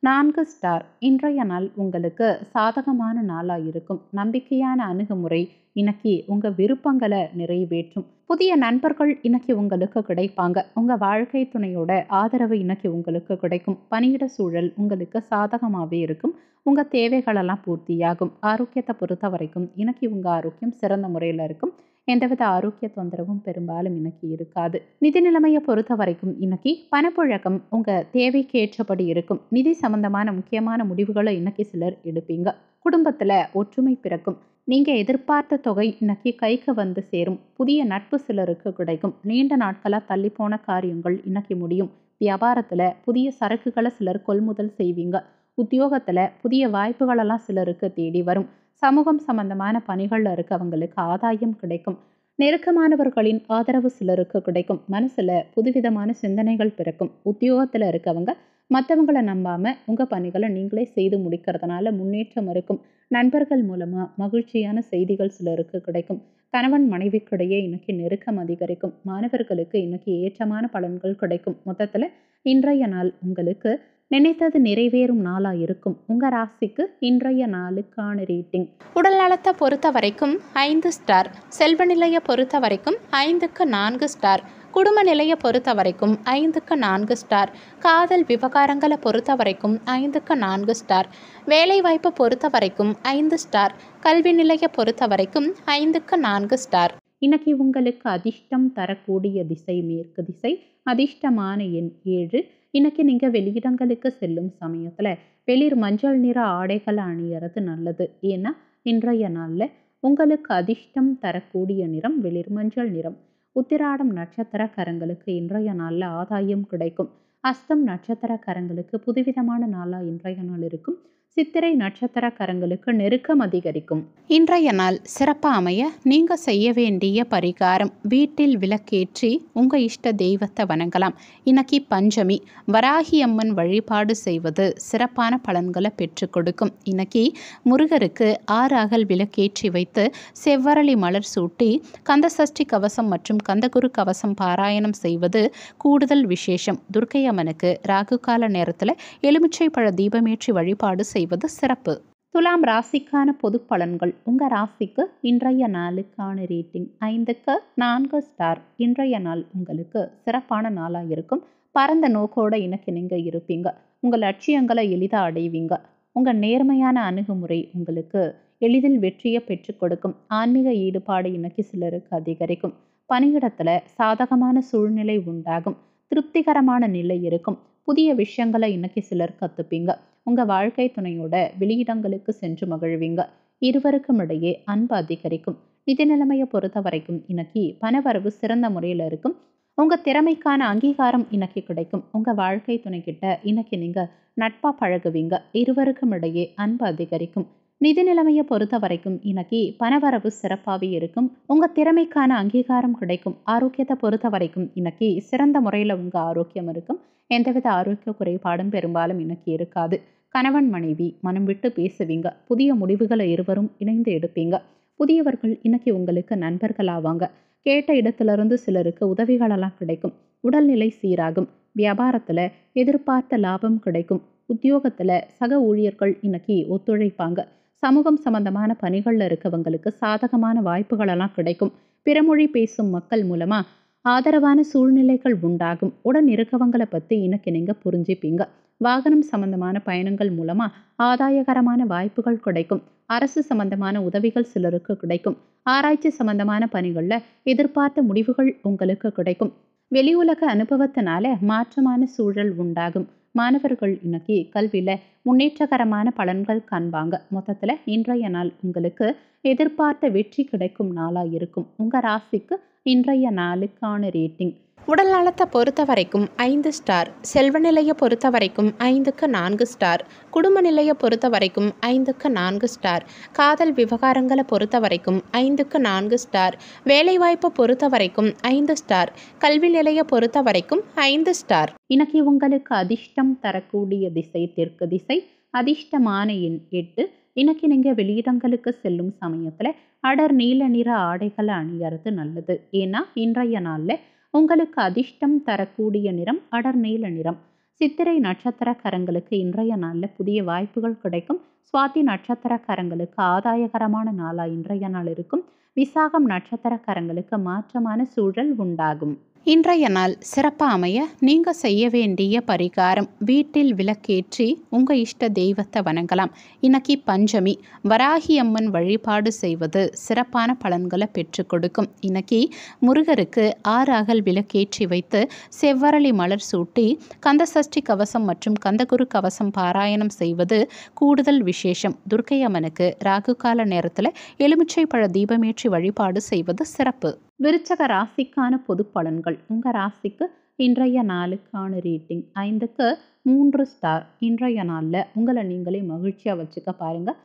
நான்கு ஸ்டார் இன்றைய நாள் உங்களுக்கு சாதகமான நாளாக இருக்கும் நம்பிக்கையான அணுகுமுறை இன்னைக்கு உங்கள் விருப்பங்களை நிறைவேற்றும் புதிய நண்பர்கள் இன்னைக்கு உங்களுக்கு கிடைப்பாங்க உங்கள் வாழ்க்கை துணையோட ஆதரவு இன்னைக்கு உங்களுக்கு கிடைக்கும் பணியிட சூழல் உங்களுக்கு சாதகமாகவே இருக்கும் உங்கள் தேவைகளெல்லாம் பூர்த்தியாகும் ஆரோக்கியத்தை பொறுத்த வரைக்கும் இன்னைக்கு உங்கள் ஆரோக்கியம் சிறந்த முறையில் இருக்கும் எந்தவித ஆரோக்கிய தொந்தரவும் பெரும்பாலும் இன்னைக்கு இருக்காது நிதி நிலைமையை பொறுத்த வரைக்கும் இன்னைக்கு பணப்புழக்கம் உங்க தேவைக்கு ஏற்றபடி இருக்கும் நிதி சம்பந்தமான முக்கியமான முடிவுகளை இன்னைக்கு சிலர் எடுப்பீங்க குடும்பத்துல ஒற்றுமை பிறக்கும் நீங்கள் எதிர்பார்த்த தொகை இன்னைக்கு கைக்கு வந்து சேரும் புதிய நட்பு சிலருக்கு கிடைக்கும் நீண்ட நாட்களாக தள்ளி போன காரியங்கள் இன்னைக்கு முடியும் வியாபாரத்தில் புதிய சரக்குகளை சிலர் கொள்முதல் செய்வீங்க உத்தியோகத்தில் புதிய வாய்ப்புகளெல்லாம் சிலருக்கு தேடி வரும் சமூகம் சம்பந்தமான பணிகளில் இருக்கவங்களுக்கு ஆதாயம் கிடைக்கும் நெருக்கமானவர்களின் ஆதரவு சிலருக்கு கிடைக்கும் மனசில் புதுவிதமான சிந்தனைகள் பிறக்கும் உத்தியோகத்தில் இருக்கவங்க மற்றவங்கள நம்பாமல் உங்கள் பணிகளை நீங்களே செய்து முடிக்கிறதுனால முன்னேற்றம் இருக்கும் நண்பர்கள் மூலமாக மகிழ்ச்சியான செய்திகள் சிலருக்கு கிடைக்கும் கணவன் மனைவிக்கிடையே இன்னைக்கு நெருக்கம் அதிகரிக்கும் மாணவர்களுக்கு இன்னைக்கு ஏற்றமான பலன்கள் கிடைக்கும் மொத்தத்தில் இன்றைய நாள் உங்களுக்கு நினைத்தது நிறைவேறும் நாளாக இருக்கும் உங்கள் ராசிக்கு இன்றைய நாளுக்கான ரேட்டிங் உடல் நலத்தை பொறுத்த வரைக்கும் ஐந்து ஸ்டார் செல்வ நிலையை பொறுத்த வரைக்கும் ஐந்துக்கு நான்கு ஸ்டார் குடும்ப நிலையை பொறுத்த வரைக்கும் ஐந்துக்கு நான்கு ஸ்டார் காதல் விவகாரங்களை பொறுத்த வரைக்கும் ஐந்துக்கு நான்கு ஸ்டார் வேலைவாய்ப்பை பொறுத்த வரைக்கும் ஐந்து ஸ்டார் கல்வி நிலையை பொறுத்த வரைக்கும் ஐந்துக்கு நான்கு ஸ்டார் இன்னைக்கு உங்களுக்கு அதிர்ஷ்டம் தரக்கூடிய திசை மேற்கு திசை அதிர்ஷ்டமான எண் ஏழு இன்னைக்கு நீங்கள் வெளியிடங்களுக்கு செல்லும் சமயத்தில் வெளிர் மஞ்சள் நிற ஆடைகளை அணியறது நல்லது ஏன்னா இன்றைய நாளில் உங்களுக்கு அதிர்ஷ்டம் தரக்கூடிய நிறம் வெளிர் மஞ்சள் நிறம் உத்திராடம் நட்சத்திரக்காரங்களுக்கு இன்றைய நாளில் ஆதாயம் கிடைக்கும் அஸ்தம் நட்சத்திரக்காரங்களுக்கு புதுவிதமான நாளாக இன்றைய நாள் இருக்கும் சித்திரை நட்சத்திரக்காரங்களுக்கு நெருக்கம் அதிகரிக்கும் இன்றைய நாள் சிறப்பாக அமைய நீங்கள் செய்ய வேண்டிய பரிகாரம் வீட்டில் விளக்கேற்றி உங்கள் இஷ்ட தெய்வத்தை வணங்கலாம் இன்னைக்கு பஞ்சமி வராகி அம்மன் வழிபாடு செய்வது சிறப்பான பலன்களை பெற்று கொடுக்கும் இன்னைக்கு முருகருக்கு ஆறு அகல் விளக்கேற்றி வைத்து செவ்வரளி மலர் சூட்டி கந்தசஷ்டி கவசம் மற்றும் கந்தகுரு கவசம் பாராயணம் செய்வது கூடுதல் விசேஷம் துர்க்கை அம்மனுக்கு ராகு கால நேரத்தில் எலுமிச்சை பழ தீபமேற்றி வழிபாடு செய்வது செய்வது சிறப்பு துலாம் ராசிக்கான பொது பலன்கள் உங்கள் ராசிக்கு இன்றைய நாளுக்கான ரேட்டிங் ஐந்துக்கு நான்கு ஸ்டார் இன்றைய நாள் உங்களுக்கு சிறப்பான நாளாக இருக்கும் பரந்த நோக்கோடு இனக்கு நீங்கள் இருப்பீங்க உங்கள் லட்சியங்களை எளிதாக அடைவீங்க உங்கள் நேர்மையான அணுகுமுறை உங்களுக்கு எளிதில் வெற்றியை பெற்றுக் கொடுக்கும் ஆன்மீக ஈடுபாடு இன்னைக்கு சிலருக்கு அதிகரிக்கும் பணியிடத்தில் சாதகமான சூழ்நிலை உண்டாகும் திருப்திகரமான நிலை இருக்கும் புதிய விஷயங்களை இன்னைக்கு சிலர் கத்துப்பீங்க உங்க வாழ்க்கை துணையோட வெளியிடங்களுக்கு சென்று மகிழ்வீங்க இருவருக்கும் இடையே அன்பு அதிகரிக்கும் நிதி நிலைமையை பொறுத்த வரைக்கும் இன்னைக்கு பணவரவு சிறந்த முறையில் இருக்கும் உங்க திறமைக்கான அங்கீகாரம் இன்னைக்கு கிடைக்கும் உங்க வாழ்க்கை துணை கிட்ட இன்னைக்கு நீங்க நட்பா பழகுவீங்க இருவருக்கும் இடையே அன்பு அதிகரிக்கும் நிதி நிலைமையை பொறுத்த வரைக்கும் இன்னைக்கு பணவரவு சிறப்பாகவே இருக்கும் உங்கள் திறமைக்கான அங்கீகாரம் கிடைக்கும் ஆரோக்கியத்தை பொறுத்த வரைக்கும் இன்னைக்கு சிறந்த முறையில் உங்கள் ஆரோக்கியம் இருக்கும் எந்தவித ஆரோக்கிய குறைபாடும் பெரும்பாலும் இன்னைக்கு இருக்காது கணவன் மனைவி மனம் விட்டு பேசுவீங்க புதிய முடிவுகளை இருவரும் இணைந்து எடுப்பீங்க புதியவர்கள் இன்னைக்கு உங்களுக்கு நண்பர்களாவாங்க கேட்ட இடத்திலிருந்து சிலருக்கு உதவிகளெல்லாம் கிடைக்கும் உடல்நிலை சீராகும் வியாபாரத்தில் எதிர்பார்த்த லாபம் கிடைக்கும் உத்தியோகத்தில் சக ஊழியர்கள் இன்னைக்கு ஒத்துழைப்பாங்க சமூகம் சம்பந்தமான பணிகளில் இருக்கவங்களுக்கு சாதகமான வாய்ப்புகளெல்லாம் கிடைக்கும் பிறமொழி பேசும் மக்கள் மூலமாக ஆதரவான சூழ்நிலைகள் உண்டாகும் உடன் இருக்கவங்களை பற்றி இன்னைக்கு நீங்கள் புரிஞ்சுப்பீங்க வாகனம் சம்பந்தமான பயணங்கள் மூலமாக ஆதாயகரமான வாய்ப்புகள் கிடைக்கும் அரசு சம்பந்தமான உதவிகள் சிலருக்கு கிடைக்கும் ஆராய்ச்சி சம்பந்தமான பணிகளில் எதிர்பார்த்த முடிவுகள் உங்களுக்கு கிடைக்கும் வெளி உலக அனுபவத்தினால மாற்றமான சூழல் உண்டாகும் மாணவர்கள் இன்னைக்கு கல்வியில் முன்னேற்றகரமான பலன்கள் காண்பாங்க மொத்தத்தில் இன்றைய நாள் உங்களுக்கு எதிர்பார்த்த வெற்றி கிடைக்கும் நாளாக இருக்கும் உங்கள் ராசிக்கு இன்றைய நாளுக்கான ரேட்டிங் உடல் நலத்தை பொறுத்த வரைக்கும் ஐந்து ஸ்டார் செல்வ நிலையை பொறுத்த வரைக்கும் ஐந்துக்கு நான்கு ஸ்டார் குடும்ப நிலையை பொறுத்த வரைக்கும் ஐந்துக்கு நான்கு ஸ்டார் காதல் விவகாரங்களை பொறுத்த வரைக்கும் ஐந்துக்கு நான்கு ஸ்டார் வேலைவாய்ப்பை பொறுத்த வரைக்கும் ஐந்து ஸ்டார் கல்வி நிலையை பொறுத்த வரைக்கும் ஐந்து ஸ்டார் இன்னைக்கு உங்களுக்கு அதிர்ஷ்டம் தரக்கூடிய திசை தெற்கு திசை அதிர்ஷ்டமான எண் எட்டு இன்னைக்கு நீங்கள் வெளியிடங்களுக்கு செல்லும் சமயத்தில் அடர் நீல நிற ஆடைகளை அணியறது நல்லது ஏன்னா இன்றைய நாளில் உங்களுக்கு அதிர்ஷ்டம் தரக்கூடிய நிறம் அடர் நீல நிறம் சித்திரை நட்சத்திரக்காரங்களுக்கு இன்றைய நாளில் புதிய வாய்ப்புகள் கிடைக்கும் சுவாதி நட்சத்திரக்காரங்களுக்கு ஆதாயகரமான நாளாக இன்றைய நாள் இருக்கும் விசாகம் நட்சத்திரக்காரங்களுக்கு மாற்றமான சூழல் உண்டாகும் இன்றைய நாள் சிறப்பாக அமைய நீங்கள் செய்ய வேண்டிய பரிகாரம் வீட்டில் விளக்கேற்றி உங்கள் இஷ்ட தெய்வத்தை வணங்கலாம் இன்னைக்கு பஞ்சமி வராகி அம்மன் வழிபாடு செய்வது சிறப்பான பலன்களை பெற்று கொடுக்கும் இன்னைக்கு முருகருக்கு ஆறு அகல் விளக்கேற்றி வைத்து செவ்வரளி மலர் சூட்டி கந்தசஷ்டி கவசம் மற்றும் கந்தகுரு கவசம் பாராயணம் செய்வது கூடுதல் விசேஷம் துர்க்கை அம்மனுக்கு ராகு கால நேரத்தில் எலுமிச்சை பழ தீபமேற்றி வழிபாடு செய்வது சிறப்பு விருச்சக ராசிக்கான பொது பலன்கள் உங்கள் ராசிக்கு இன்றைய நாளுக்கான ரேட்டிங் ஐந்துக்கு மூன்று ஸ்டார் இன்றைய நாளில் உங்களை நீங்களே மகிழ்ச்சியாக வச்சுக்க பாருங்கள்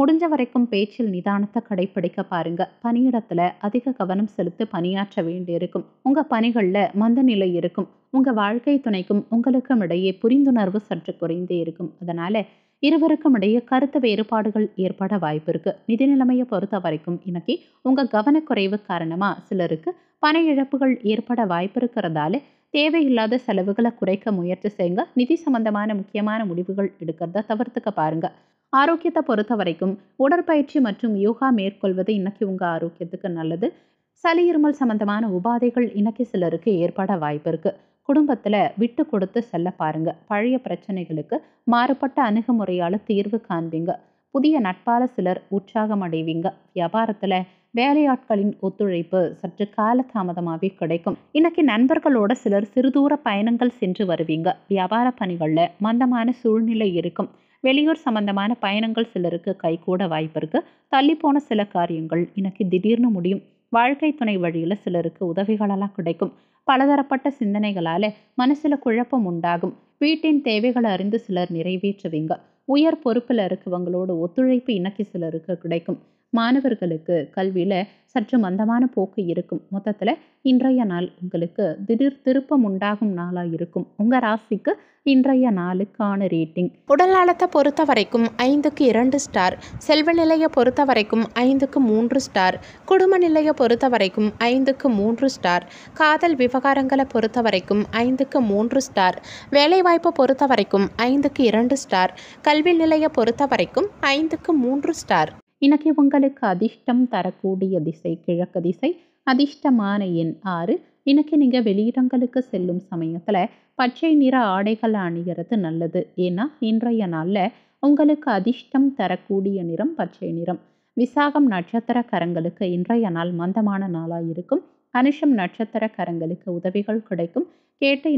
முடிஞ்ச வரைக்கும் பேச்சில் நிதானத்தை கடைப்பிடிக்க பாருங்கள் பணியிடத்தில் அதிக கவனம் செலுத்தி பணியாற்ற வேண்டியிருக்கும் உங்கள் பணிகளில் மந்த நிலை இருக்கும் உங்கள் வாழ்க்கை துணைக்கும் உங்களுக்கும் இடையே புரிந்துணர்வு சற்று குறைந்தே இருக்கும் அதனால் இருவருக்கும் இடையே கருத்து வேறுபாடுகள் ஏற்பட வாய்ப்பு இருக்கு நிதி நிலைமையை பொறுத்த வரைக்கும் இன்னைக்கு உங்க கவனக்குறைவு காரணமா சிலருக்கு பண இழப்புகள் ஏற்பட வாய்ப்பு இருக்கிறதால தேவையில்லாத செலவுகளை குறைக்க முயற்சி செய்யுங்க நிதி சம்பந்தமான முக்கியமான முடிவுகள் எடுக்கிறத தவிர்த்துக்க பாருங்க ஆரோக்கியத்தை பொறுத்த வரைக்கும் உடற்பயிற்சி மற்றும் யோகா மேற்கொள்வது இன்னைக்கு உங்கள் ஆரோக்கியத்துக்கு நல்லது சளி இருமல் சம்பந்தமான உபாதைகள் இன்னைக்கு சிலருக்கு ஏற்பட வாய்ப்பு இருக்குது குடும்பத்தில் விட்டு கொடுத்து செல்ல பாருங்க பழைய பிரச்சனைகளுக்கு மாறுபட்ட அணுகுமுறையால் தீர்வு காண்பீங்க புதிய நட்பால சிலர் உற்சாகம் அடைவீங்க வியாபாரத்தில் வேலையாட்களின் ஒத்துழைப்பு சற்று காலதாமதமாகவே கிடைக்கும் இன்னைக்கு நண்பர்களோட சிலர் சிறுதூர பயணங்கள் சென்று வருவீங்க வியாபார பணிகளில் மந்தமான சூழ்நிலை இருக்கும் வெளியூர் சம்பந்தமான பயணங்கள் சிலருக்கு கைகூட வாய்ப்பு இருக்கு தள்ளி போன சில காரியங்கள் இன்னைக்கு திடீர்னு முடியும் வாழ்க்கை துணை வழியில் சிலருக்கு உதவிகளெல்லாம் கிடைக்கும் பலதரப்பட்ட சிந்தனைகளால மனசுல குழப்பம் உண்டாகும் வீட்டின் தேவைகளை அறிந்து சிலர் நிறைவேற்றுவீங்க உயர் பொறுப்பில் இருக்கவங்களோட ஒத்துழைப்பு இன்னைக்கு சிலருக்கு கிடைக்கும் மாணவர்களுக்கு கல்வியில் சற்று மந்தமான போக்கு இருக்கும் மொத்தத்தில் இன்றைய நாள் உங்களுக்கு திடீர் திருப்பம் உண்டாகும் நாளாக இருக்கும் உங்கள் ராசிக்கு இன்றைய நாளுக்கான ரேட்டிங் உடல் நலத்தை பொறுத்த வரைக்கும் ஐந்துக்கு இரண்டு ஸ்டார் செல்வ நிலையை பொறுத்த வரைக்கும் ஐந்துக்கு மூன்று ஸ்டார் குடும்ப நிலையை பொறுத்த வரைக்கும் ஐந்துக்கு மூன்று ஸ்டார் காதல் விவகாரங்களை பொறுத்த வரைக்கும் ஐந்துக்கு மூன்று ஸ்டார் வேலைவாய்ப்பை பொறுத்த வரைக்கும் ஐந்துக்கு இரண்டு ஸ்டார் கல்வி நிலையை பொறுத்த வரைக்கும் ஐந்துக்கு மூன்று ஸ்டார் இன்னைக்கு உங்களுக்கு அதிர்ஷ்டம் தரக்கூடிய திசை கிழக்கு திசை அதிர்ஷ்டமான எண் ஆறு இன்னைக்கு நீங்கள் வெளியிடங்களுக்கு செல்லும் சமயத்தில் பச்சை நிற ஆடைகள் அணிகிறது நல்லது ஏன்னா இன்றைய நாளில் உங்களுக்கு அதிர்ஷ்டம் தரக்கூடிய நிறம் பச்சை நிறம் விசாகம் நட்சத்திர கரங்களுக்கு இன்றைய நாள் மந்தமான நாளாக இருக்கும் அனுஷம் நட்சத்திர கரங்களுக்கு உதவிகள் கிடைக்கும் கேட்டை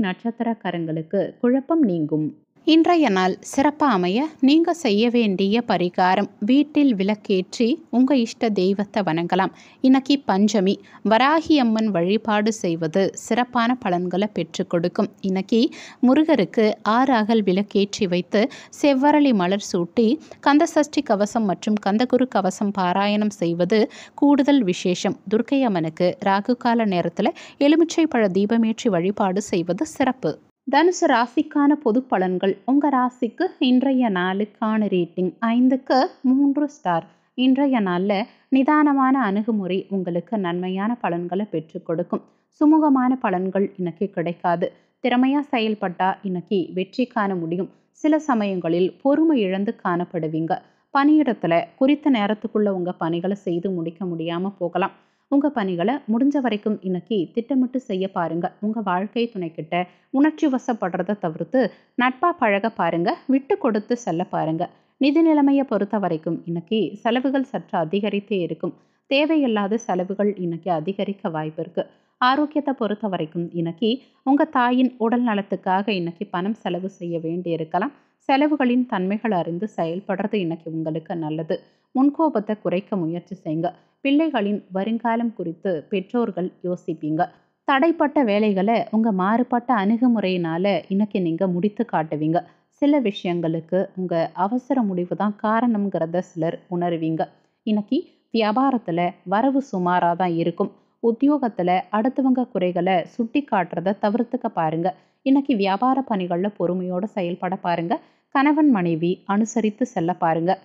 கரங்களுக்கு குழப்பம் நீங்கும் இன்றைய நாள் சிறப்பாக அமைய நீங்கள் செய்ய வேண்டிய பரிகாரம் வீட்டில் விளக்கேற்றி உங்கள் இஷ்ட தெய்வத்தை வணங்கலாம் இன்னைக்கு பஞ்சமி வராகி அம்மன் வழிபாடு செய்வது சிறப்பான பலன்களை பெற்று கொடுக்கும் இன்னைக்கு முருகருக்கு ஆறு அகல் விளக்கேற்றி வைத்து செவ்வரளி மலர் சூட்டி கந்தசஷ்டி கவசம் மற்றும் கந்தகுரு கவசம் பாராயணம் செய்வது கூடுதல் விசேஷம் துர்க்கை அம்மனுக்கு ராகு கால நேரத்தில் எலுமிச்சை பழ தீபமேற்றி வழிபாடு செய்வது சிறப்பு தனுசு ராசிக்கான பொது பலன்கள் உங்கள் ராசிக்கு இன்றைய நாளுக்கான ரேட்டிங் ஐந்துக்கு மூன்று ஸ்டார் இன்றைய நாளில் நிதானமான அணுகுமுறை உங்களுக்கு நன்மையான பலன்களை பெற்றுக் கொடுக்கும் சுமூகமான பலன்கள் இன்னைக்கு கிடைக்காது திறமையாக செயல்பட்டால் இன்னைக்கு வெற்றி காண முடியும் சில சமயங்களில் பொறுமை இழந்து காணப்படுவீங்க பணியிடத்தில் குறித்த நேரத்துக்குள்ளே உங்கள் பணிகளை செய்து முடிக்க முடியாமல் போகலாம் உங்கள் பணிகளை முடிஞ்ச வரைக்கும் இன்னைக்கு திட்டமிட்டு செய்ய பாருங்கள் உங்கள் வாழ்க்கை துணைக்கிட்ட உணர்ச்சி வசப்படுறதை தவிர்த்து நட்பாக பழக பாருங்கள் விட்டு கொடுத்து செல்ல பாருங்கள் நிதி நிலைமையை பொறுத்த வரைக்கும் இன்னைக்கு செலவுகள் சற்று அதிகரித்தே இருக்கும் தேவையில்லாத செலவுகள் இன்னைக்கு அதிகரிக்க வாய்ப்பு இருக்குது ஆரோக்கியத்தை பொறுத்த வரைக்கும் இன்னைக்கு உங்கள் தாயின் உடல் நலத்துக்காக இன்னைக்கு பணம் செலவு செய்ய வேண்டி இருக்கலாம் செலவுகளின் தன்மைகள் அறிந்து செயல்படுறது இன்னைக்கு உங்களுக்கு நல்லது முன்கோபத்தை குறைக்க முயற்சி செய்யுங்க பிள்ளைகளின் வருங்காலம் குறித்து பெற்றோர்கள் யோசிப்பீங்க தடைப்பட்ட வேலைகளை உங்கள் மாறுபட்ட அணுகுமுறையினால் இன்னைக்கு நீங்கள் முடித்து காட்டுவீங்க சில விஷயங்களுக்கு உங்கள் அவசர முடிவு தான் காரணங்கிறத சிலர் உணர்வீங்க இன்னைக்கு வியாபாரத்தில் வரவு சுமாராக தான் இருக்கும் உத்தியோகத்தில் அடுத்தவங்க குறைகளை சுட்டி காட்டுறத தவிர்த்துக்க பாருங்கள் இன்னைக்கு வியாபார பணிகளில் பொறுமையோடு செயல்பட பாருங்கள் கணவன் மனைவி அனுசரித்து செல்ல பாருங்கள்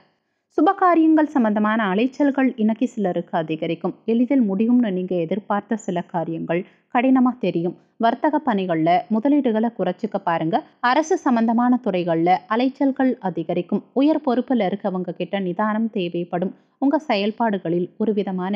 சுபகாரியங்கள் சம்பந்தமான அலைச்சல்கள் இன்னைக்கு சிலருக்கு அதிகரிக்கும் எளிதில் முடியும்னு நீங்கள் எதிர்பார்த்த சில காரியங்கள் கடினமாக தெரியும் வர்த்தக பணிகளில் முதலீடுகளை குறைச்சிக்க பாருங்க அரசு சம்பந்தமான துறைகளில் அலைச்சல்கள் அதிகரிக்கும் உயர் பொறுப்பில் இருக்கவங்க கிட்ட நிதானம் தேவைப்படும் உங்கள் செயல்பாடுகளில் ஒரு விதமான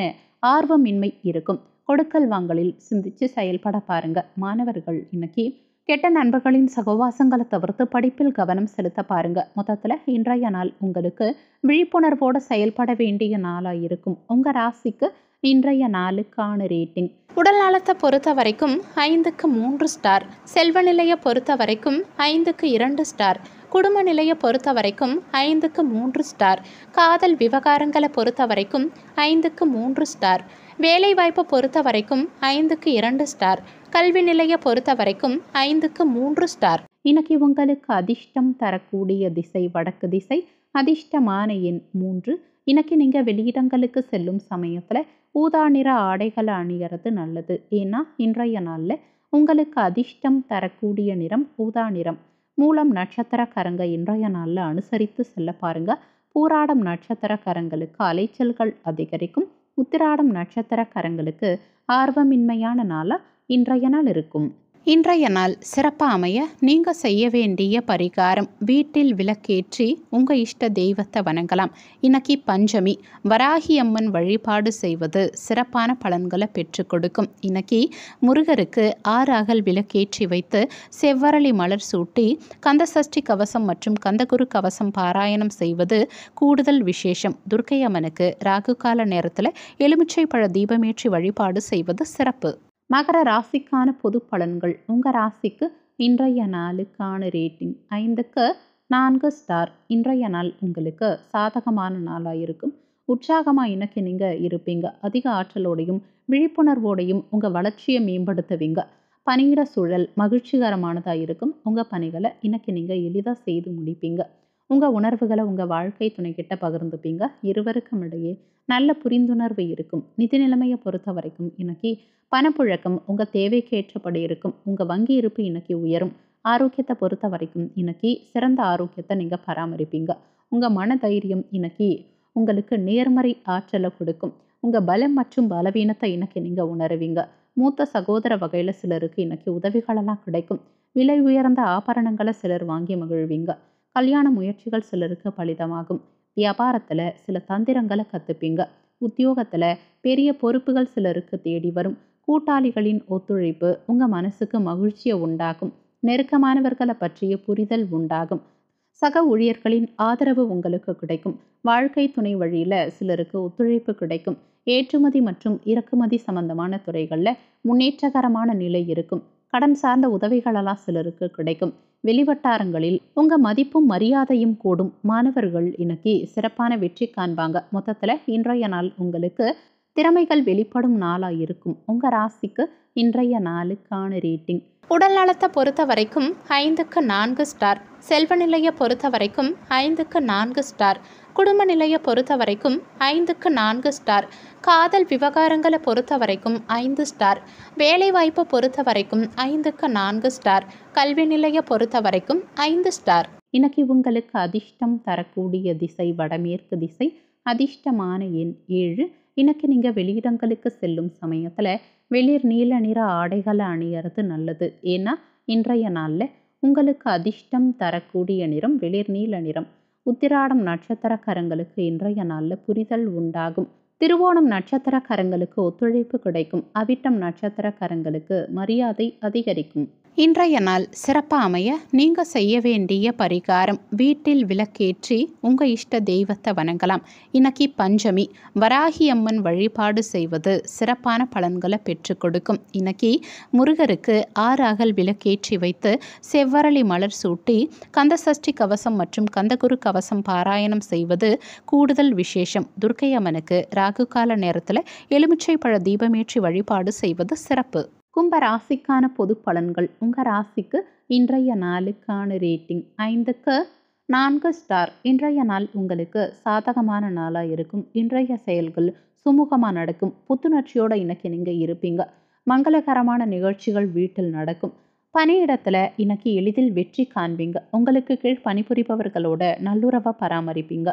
ஆர்வமின்மை இருக்கும் கொடுக்கல் வாங்கலில் சிந்திச்சு செயல்பட பாருங்க மாணவர்கள் இன்னைக்கு கெட்ட நண்பர்களின் சகவாசங்களை தவிர்த்து படிப்பில் கவனம் செலுத்த பாருங்க மொத்தத்தில் இன்றைய நாள் உங்களுக்கு விழிப்புணர்வோடு செயல்பட வேண்டிய நாளாக இருக்கும் உங்கள் ராசிக்கு இன்றைய நாளுக்கான ரேட்டிங் உடல் நலத்தை பொறுத்த வரைக்கும் ஐந்துக்கு மூன்று ஸ்டார் செல்வ நிலையை பொறுத்த வரைக்கும் ஐந்துக்கு இரண்டு ஸ்டார் குடும்ப நிலையை பொறுத்த வரைக்கும் ஐந்துக்கு மூன்று ஸ்டார் காதல் விவகாரங்களை பொறுத்த வரைக்கும் ஐந்துக்கு மூன்று ஸ்டார் வேலைவாய்ப்பை பொறுத்த வரைக்கும் ஐந்துக்கு இரண்டு ஸ்டார் கல்வி நிலைய பொறுத்த வரைக்கும் ஐந்துக்கு மூன்று ஸ்டார் இன்னைக்கு உங்களுக்கு அதிர்ஷ்டம் தரக்கூடிய திசை வடக்கு திசை அதிர்ஷ்டமான எண் மூன்று இன்னைக்கு நீங்கள் வெளியிடங்களுக்கு செல்லும் சமயத்தில் ஊதா நிற ஆடைகளை அணிகிறது நல்லது ஏன்னா இன்றைய நாளில் உங்களுக்கு அதிர்ஷ்டம் தரக்கூடிய நிறம் ஊதா நிறம் மூலம் நட்சத்திரக்காரங்க இன்றைய நாளில் அனுசரித்து செல்ல பாருங்க பூராடம் நட்சத்திரக்காரங்களுக்கு அலைச்சல்கள் அதிகரிக்கும் உத்திராடம் நட்சத்திரக்காரங்களுக்கு ஆர்வமின்மையான நாளாக இன்றைய நாள் இருக்கும் இன்றைய நாள் சிறப்பாக அமைய நீங்கள் செய்ய வேண்டிய பரிகாரம் வீட்டில் விளக்கேற்றி உங்கள் இஷ்ட தெய்வத்தை வணங்கலாம் இன்னைக்கு பஞ்சமி வராகி அம்மன் வழிபாடு செய்வது சிறப்பான பலன்களை பெற்று கொடுக்கும் இன்னைக்கு முருகருக்கு ஆறு அகல் விளக்கேற்றி வைத்து செவ்வரளி மலர் சூட்டி கந்தசஷ்டி கவசம் மற்றும் கந்தகுரு கவசம் பாராயணம் செய்வது கூடுதல் விசேஷம் துர்க்கை அம்மனுக்கு ராகு கால நேரத்தில் எலுமிச்சை பழ தீபமேற்றி வழிபாடு செய்வது சிறப்பு மகர ராசிக்கான பொது பலன்கள் உங்கள் ராசிக்கு இன்றைய நாளுக்கான ரேட்டிங் ஐந்துக்கு நான்கு ஸ்டார் இன்றைய நாள் உங்களுக்கு சாதகமான நாளாக இருக்கும் உற்சாகமாக இன்னைக்கு நீங்கள் இருப்பீங்க அதிக ஆற்றலோடையும் விழிப்புணர்வோடையும் உங்கள் வளர்ச்சியை மேம்படுத்துவீங்க பணியிட சூழல் மகிழ்ச்சிகரமானதாக இருக்கும் உங்கள் பணிகளை இன்னைக்கு நீங்கள் எளிதாக செய்து முடிப்பீங்க உங்கள் உணர்வுகளை உங்கள் வாழ்க்கை துணைக்கிட்ட பகிர்ந்துப்பீங்க இருவருக்கும் இடையே நல்ல புரிந்துணர்வு இருக்கும் நிதி நிலைமையை பொறுத்த வரைக்கும் இன்னைக்கு பணப்புழக்கம் உங்கள் தேவைக்கு ஏற்றபடி இருக்கும் உங்கள் வங்கி இருப்பு இன்னைக்கு உயரும் ஆரோக்கியத்தை பொறுத்த வரைக்கும் இன்னைக்கு சிறந்த ஆரோக்கியத்தை நீங்கள் பராமரிப்பீங்க உங்கள் மன தைரியம் இன்னைக்கு உங்களுக்கு நேர்மறை ஆற்றலை கொடுக்கும் உங்கள் பலம் மற்றும் பலவீனத்தை இன்னைக்கு நீங்கள் உணருவீங்க மூத்த சகோதர வகையில் சிலருக்கு இன்னைக்கு உதவிகளெல்லாம் கிடைக்கும் விலை உயர்ந்த ஆபரணங்களை சிலர் வாங்கி மகிழ்வீங்க கல்யாண முயற்சிகள் சிலருக்கு பலிதமாகும் வியாபாரத்தில் சில தந்திரங்களை கற்றுப்பீங்க உத்தியோகத்தில் பெரிய பொறுப்புகள் சிலருக்கு தேடி வரும் கூட்டாளிகளின் ஒத்துழைப்பு உங்கள் மனசுக்கு மகிழ்ச்சியை உண்டாகும் நெருக்கமானவர்களை பற்றிய புரிதல் உண்டாகும் சக ஊழியர்களின் ஆதரவு உங்களுக்கு கிடைக்கும் வாழ்க்கை துணை வழியில் சிலருக்கு ஒத்துழைப்பு கிடைக்கும் ஏற்றுமதி மற்றும் இறக்குமதி சம்பந்தமான துறைகளில் முன்னேற்றகரமான நிலை இருக்கும் கடன் சார்ந்த உதவிகளெல்லாம் சிலருக்கு கிடைக்கும் வெளிவட்டாரங்களில் உங்கள் மதிப்பும் மரியாதையும் கூடும் மாணவர்கள் இன்னைக்கு சிறப்பான வெற்றி காண்பாங்க மொத்தத்தில் இன்றைய நாள் உங்களுக்கு திறமைகள் வெளிப்படும் நாளாக இருக்கும் உங்கள் ராசிக்கு இன்றைய நாளுக்கான ரேட்டிங் உடல் நலத்தை பொறுத்த வரைக்கும் ஐந்துக்கு நான்கு ஸ்டார் செல்வநிலையை பொறுத்த வரைக்கும் ஐந்துக்கு நான்கு ஸ்டார் குடும்ப நிலையை பொறுத்த வரைக்கும் ஐந்துக்கு நான்கு ஸ்டார் காதல் விவகாரங்களை பொறுத்த வரைக்கும் ஐந்து ஸ்டார் வேலைவாய்ப்பை பொறுத்த வரைக்கும் ஐந்துக்கு நான்கு ஸ்டார் கல்வி நிலையை பொறுத்த வரைக்கும் ஐந்து ஸ்டார் இன்னைக்கு உங்களுக்கு அதிர்ஷ்டம் தரக்கூடிய திசை வடமேற்கு திசை அதிர்ஷ்டமான எண் ஏழு இன்னைக்கு நீங்கள் வெளியிடங்களுக்கு செல்லும் சமயத்தில் வெளிர் நீல நிற ஆடைகளை அணியறது நல்லது ஏன்னா இன்றைய நாளில் உங்களுக்கு அதிர்ஷ்டம் தரக்கூடிய நிறம் வெளிர் நீல நிறம் உத்திராடம் நட்சத்திரக்காரங்களுக்கு இன்றைய நாளில் புரிதல் உண்டாகும் திருவோணம் நட்சத்திரக்காரங்களுக்கு ஒத்துழைப்பு கிடைக்கும் அவிட்டம் நட்சத்திரக்காரங்களுக்கு மரியாதை அதிகரிக்கும் இன்றைய நாள் சிறப்பாக அமைய நீங்கள் செய்ய வேண்டிய பரிகாரம் வீட்டில் விளக்கேற்றி உங்கள் இஷ்ட தெய்வத்தை வணங்கலாம் இன்னைக்கு பஞ்சமி வராகி அம்மன் வழிபாடு செய்வது சிறப்பான பலன்களை பெற்று கொடுக்கும் இன்னைக்கு முருகருக்கு ஆறு அகல் விளக்கேற்றி வைத்து செவ்வரளி மலர் சூட்டி கந்தசஷ்டி கவசம் மற்றும் கந்தகுரு கவசம் பாராயணம் செய்வது கூடுதல் விசேஷம் துர்க்கை அம்மனுக்கு ராகு கால நேரத்தில் எலுமிச்சை பழ தீபமேற்றி வழிபாடு செய்வது சிறப்பு கும்ப ராசிக்கான பொது பலன்கள் உங்கள் ராசிக்கு இன்றைய நாளுக்கான ரேட்டிங் ஐந்துக்கு நான்கு ஸ்டார் இன்றைய நாள் உங்களுக்கு சாதகமான நாளாக இருக்கும் இன்றைய செயல்கள் சுமூகமாக நடக்கும் புத்துணர்ச்சியோடு இன்னைக்கு நீங்கள் இருப்பீங்க மங்களகரமான நிகழ்ச்சிகள் வீட்டில் நடக்கும் பணியிடத்தில் இன்னைக்கு எளிதில் வெற்றி காண்பீங்க உங்களுக்கு கீழ் பணிபுரிபவர்களோட நல்லுறவை பராமரிப்பீங்க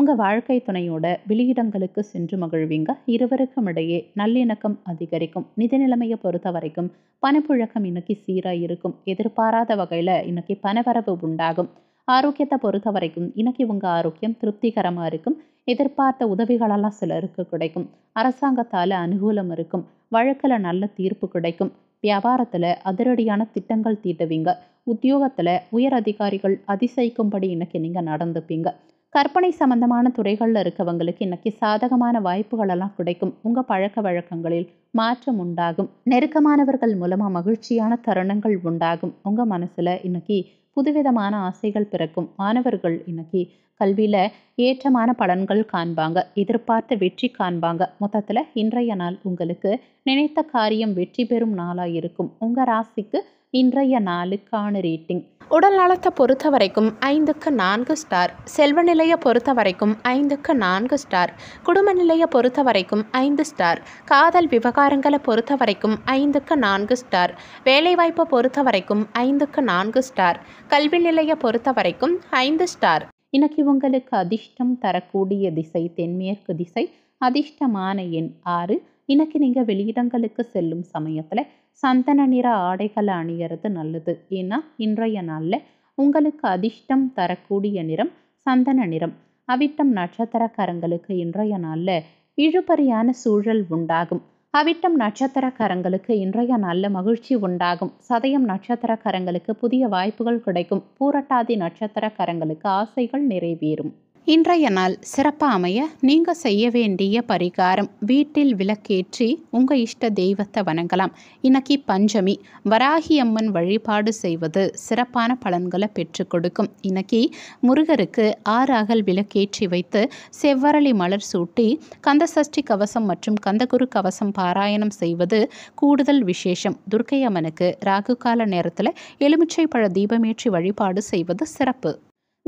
உங்கள் வாழ்க்கை துணையோட வெளியிடங்களுக்கு சென்று மகிழ்வீங்க இருவருக்கும் இடையே நல்லிணக்கம் அதிகரிக்கும் நிதி நிலைமையை பொறுத்த வரைக்கும் பணப்புழக்கம் இன்னைக்கு சீராக இருக்கும் எதிர்பாராத வகையில் இன்னைக்கு பணவரவு உண்டாகும் ஆரோக்கியத்தை பொறுத்த வரைக்கும் இன்னைக்கு உங்கள் ஆரோக்கியம் திருப்திகரமாக இருக்கும் எதிர்பார்த்த உதவிகளெல்லாம் சிலருக்கு கிடைக்கும் அரசாங்கத்தால் அனுகூலம் இருக்கும் வழக்கில் நல்ல தீர்ப்பு கிடைக்கும் வியாபாரத்தில் அதிரடியான திட்டங்கள் தீட்டுவீங்க உத்தியோகத்தில் உயர் அதிகாரிகள் அதிசயிக்கும்படி இன்னைக்கு நீங்கள் நடந்துப்பீங்க கற்பனை சம்பந்தமான துறைகளில் இருக்கவங்களுக்கு இன்னைக்கு சாதகமான வாய்ப்புகள் எல்லாம் கிடைக்கும் உங்கள் பழக்க வழக்கங்களில் மாற்றம் உண்டாகும் நெருக்கமானவர்கள் மூலமாக மகிழ்ச்சியான தருணங்கள் உண்டாகும் உங்கள் மனசில் இன்னைக்கு புதுவிதமான ஆசைகள் பிறக்கும் மாணவர்கள் இன்னைக்கு கல்வியில் ஏற்றமான பலன்கள் காண்பாங்க எதிர்பார்த்த வெற்றி காண்பாங்க மொத்தத்தில் இன்றைய நாள் உங்களுக்கு நினைத்த காரியம் வெற்றி பெறும் நாளாக இருக்கும் உங்கள் ராசிக்கு இன்றைய நாளுக்கான ரேட்டிங் உடல் நலத்தை பொறுத்த வரைக்கும் ஐந்துக்கு நான்கு ஸ்டார் செல்வ நிலையை பொறுத்த வரைக்கும் ஐந்துக்கு நான்கு ஸ்டார் குடும்ப நிலையை பொறுத்த வரைக்கும் ஐந்து ஸ்டார் காதல் விவகாரங்களை பொறுத்த வரைக்கும் ஐந்துக்கு நான்கு ஸ்டார் வேலைவாய்ப்பை பொறுத்த வரைக்கும் ஐந்துக்கு நான்கு ஸ்டார் கல்வி நிலையை பொறுத்த வரைக்கும் ஐந்து ஸ்டார் இன்னைக்கு உங்களுக்கு அதிர்ஷ்டம் தரக்கூடிய திசை தென்மேற்கு திசை அதிர்ஷ்டமான எண் ஆறு இன்னைக்கு நீங்கள் வெளியிடங்களுக்கு செல்லும் சமயத்தில் சந்தன நிற ஆடைகளை அணியறது நல்லது ஏன்னா இன்றைய நாளில் உங்களுக்கு அதிர்ஷ்டம் தரக்கூடிய நிறம் சந்தன நிறம் அவிட்டம் நட்சத்திரக்காரங்களுக்கு இன்றைய நாளில் இழுபறியான சூழல் உண்டாகும் அவிட்டம் நட்சத்திரக்காரங்களுக்கு இன்றைய நாளில் மகிழ்ச்சி உண்டாகும் சதயம் நட்சத்திரக்காரங்களுக்கு புதிய வாய்ப்புகள் கிடைக்கும் பூரட்டாதி நட்சத்திரக்காரங்களுக்கு ஆசைகள் நிறைவேறும் இன்றைய நாள் சிறப்பாக அமைய நீங்கள் செய்ய வேண்டிய பரிகாரம் வீட்டில் விளக்கேற்றி உங்கள் இஷ்ட தெய்வத்தை வணங்கலாம் இன்னைக்கு பஞ்சமி வராகி அம்மன் வழிபாடு செய்வது சிறப்பான பலன்களை பெற்று கொடுக்கும் இன்னைக்கு முருகருக்கு ஆறு அகல் விளக்கேற்றி வைத்து செவ்வரளி மலர் சூட்டி கந்தசஷ்டி கவசம் மற்றும் கந்தகுரு கவசம் பாராயணம் செய்வது கூடுதல் விசேஷம் துர்க்கை அம்மனுக்கு ராகுகால நேரத்தில் எலுமிச்சை பழ தீபமேற்றி வழிபாடு செய்வது சிறப்பு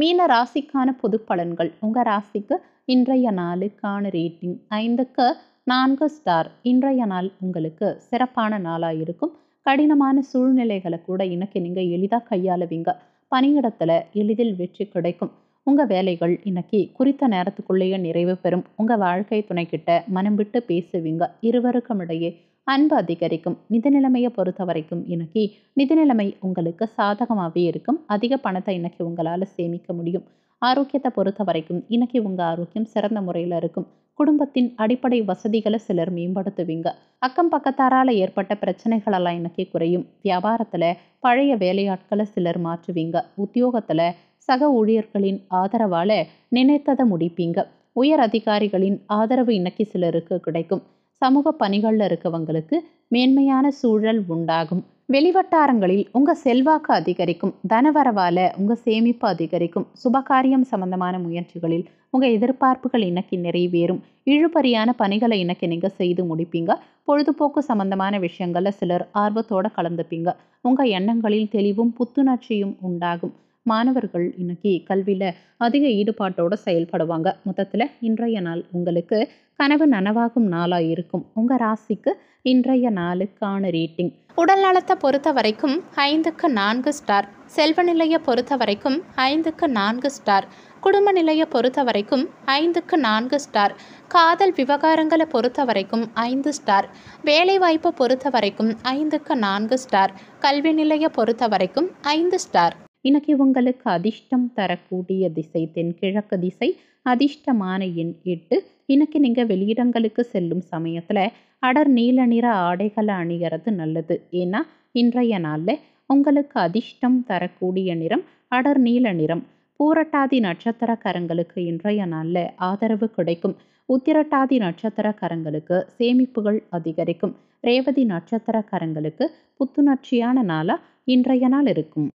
மீன ராசிக்கான பொது பலன்கள் உங்கள் ராசிக்கு இன்றைய நாளுக்கான ரேட்டிங் ஐந்துக்கு நான்கு ஸ்டார் இன்றைய நாள் உங்களுக்கு சிறப்பான நாளாக இருக்கும் கடினமான சூழ்நிலைகளை கூட இன்னைக்கு நீங்கள் எளிதாக கையாளுவீங்க பணியிடத்தில் எளிதில் வெற்றி கிடைக்கும் உங்கள் வேலைகள் இன்னைக்கு குறித்த நேரத்துக்குள்ளேயே நிறைவு பெறும் உங்கள் வாழ்க்கை துணைக்கிட்ட மனம் விட்டு பேசுவீங்க இருவருக்கும் இடையே அன்பு அதிகரிக்கும் நிதி நிலைமையை பொறுத்த வரைக்கும் இன்னைக்கு நிதி நிலைமை உங்களுக்கு சாதகமாகவே இருக்கும் அதிக பணத்தை இன்னைக்கு உங்களால் சேமிக்க முடியும் ஆரோக்கியத்தை பொறுத்த வரைக்கும் இன்னைக்கு உங்கள் ஆரோக்கியம் சிறந்த முறையில் இருக்கும் குடும்பத்தின் அடிப்படை வசதிகளை சிலர் மேம்படுத்துவீங்க அக்கம் பக்கத்தாரால் ஏற்பட்ட பிரச்சனைகளெல்லாம் இன்னைக்கு குறையும் வியாபாரத்தில் பழைய வேலையாட்களை சிலர் மாற்றுவீங்க உத்தியோகத்தில் சக ஊழியர்களின் ஆதரவால் நினைத்ததை முடிப்பீங்க உயர் அதிகாரிகளின் ஆதரவு இன்னைக்கு சிலருக்கு கிடைக்கும் சமூக பணிகளில் இருக்கவங்களுக்கு மேன்மையான சூழல் உண்டாகும் வெளிவட்டாரங்களில் உங்கள் செல்வாக்கு அதிகரிக்கும் தனவரவால் உங்கள் சேமிப்பு அதிகரிக்கும் சுபகாரியம் சம்பந்தமான முயற்சிகளில் உங்கள் எதிர்பார்ப்புகள் இன்னைக்கு நிறைவேறும் இழுபறியான பணிகளை இன்னைக்கு நீங்கள் செய்து முடிப்பீங்க பொழுதுபோக்கு சம்பந்தமான விஷயங்கள்ல சிலர் ஆர்வத்தோட கலந்துப்பீங்க உங்கள் எண்ணங்களில் தெளிவும் புத்துணர்ச்சியும் உண்டாகும் மாணவர்கள் இன்னைக்கு கல்வியில் அதிக ஈடுபாட்டோடு செயல்படுவாங்க மொத்தத்தில் இன்றைய நாள் உங்களுக்கு கனவு நனவாகும் நாளாக இருக்கும் உங்கள் ராசிக்கு இன்றைய நாளுக்கான ரேட்டிங் உடல் நலத்தை பொறுத்த வரைக்கும் ஐந்துக்கு நான்கு ஸ்டார் செல்வ நிலையை பொறுத்த வரைக்கும் ஐந்துக்கு நான்கு ஸ்டார் குடும்ப நிலையை பொறுத்த வரைக்கும் ஐந்துக்கு நான்கு ஸ்டார் காதல் விவகாரங்களை பொறுத்த வரைக்கும் ஐந்து ஸ்டார் வேலைவாய்ப்பை பொறுத்த வரைக்கும் ஐந்துக்கு நான்கு ஸ்டார் கல்வி நிலையை பொறுத்த வரைக்கும் ஐந்து ஸ்டார் இன்னைக்கு உங்களுக்கு அதிர்ஷ்டம் தரக்கூடிய திசை தென்கிழக்கு திசை அதிர்ஷ்டமான எண் எட்டு இன்னைக்கு நீங்கள் வெளியிடங்களுக்கு செல்லும் சமயத்தில் அடர் நீல நிற ஆடைகளை அணிகிறது நல்லது ஏன்னா இன்றைய நாளில் உங்களுக்கு அதிர்ஷ்டம் தரக்கூடிய நிறம் அடர் நீல நிறம் பூரட்டாதி நட்சத்திரக்காரங்களுக்கு இன்றைய நாளில் ஆதரவு கிடைக்கும் உத்திரட்டாதி நட்சத்திரக்காரங்களுக்கு சேமிப்புகள் அதிகரிக்கும் ரேவதி நட்சத்திரக்காரங்களுக்கு புத்துணர்ச்சியான நாளாக இன்றைய நாள் இருக்கும்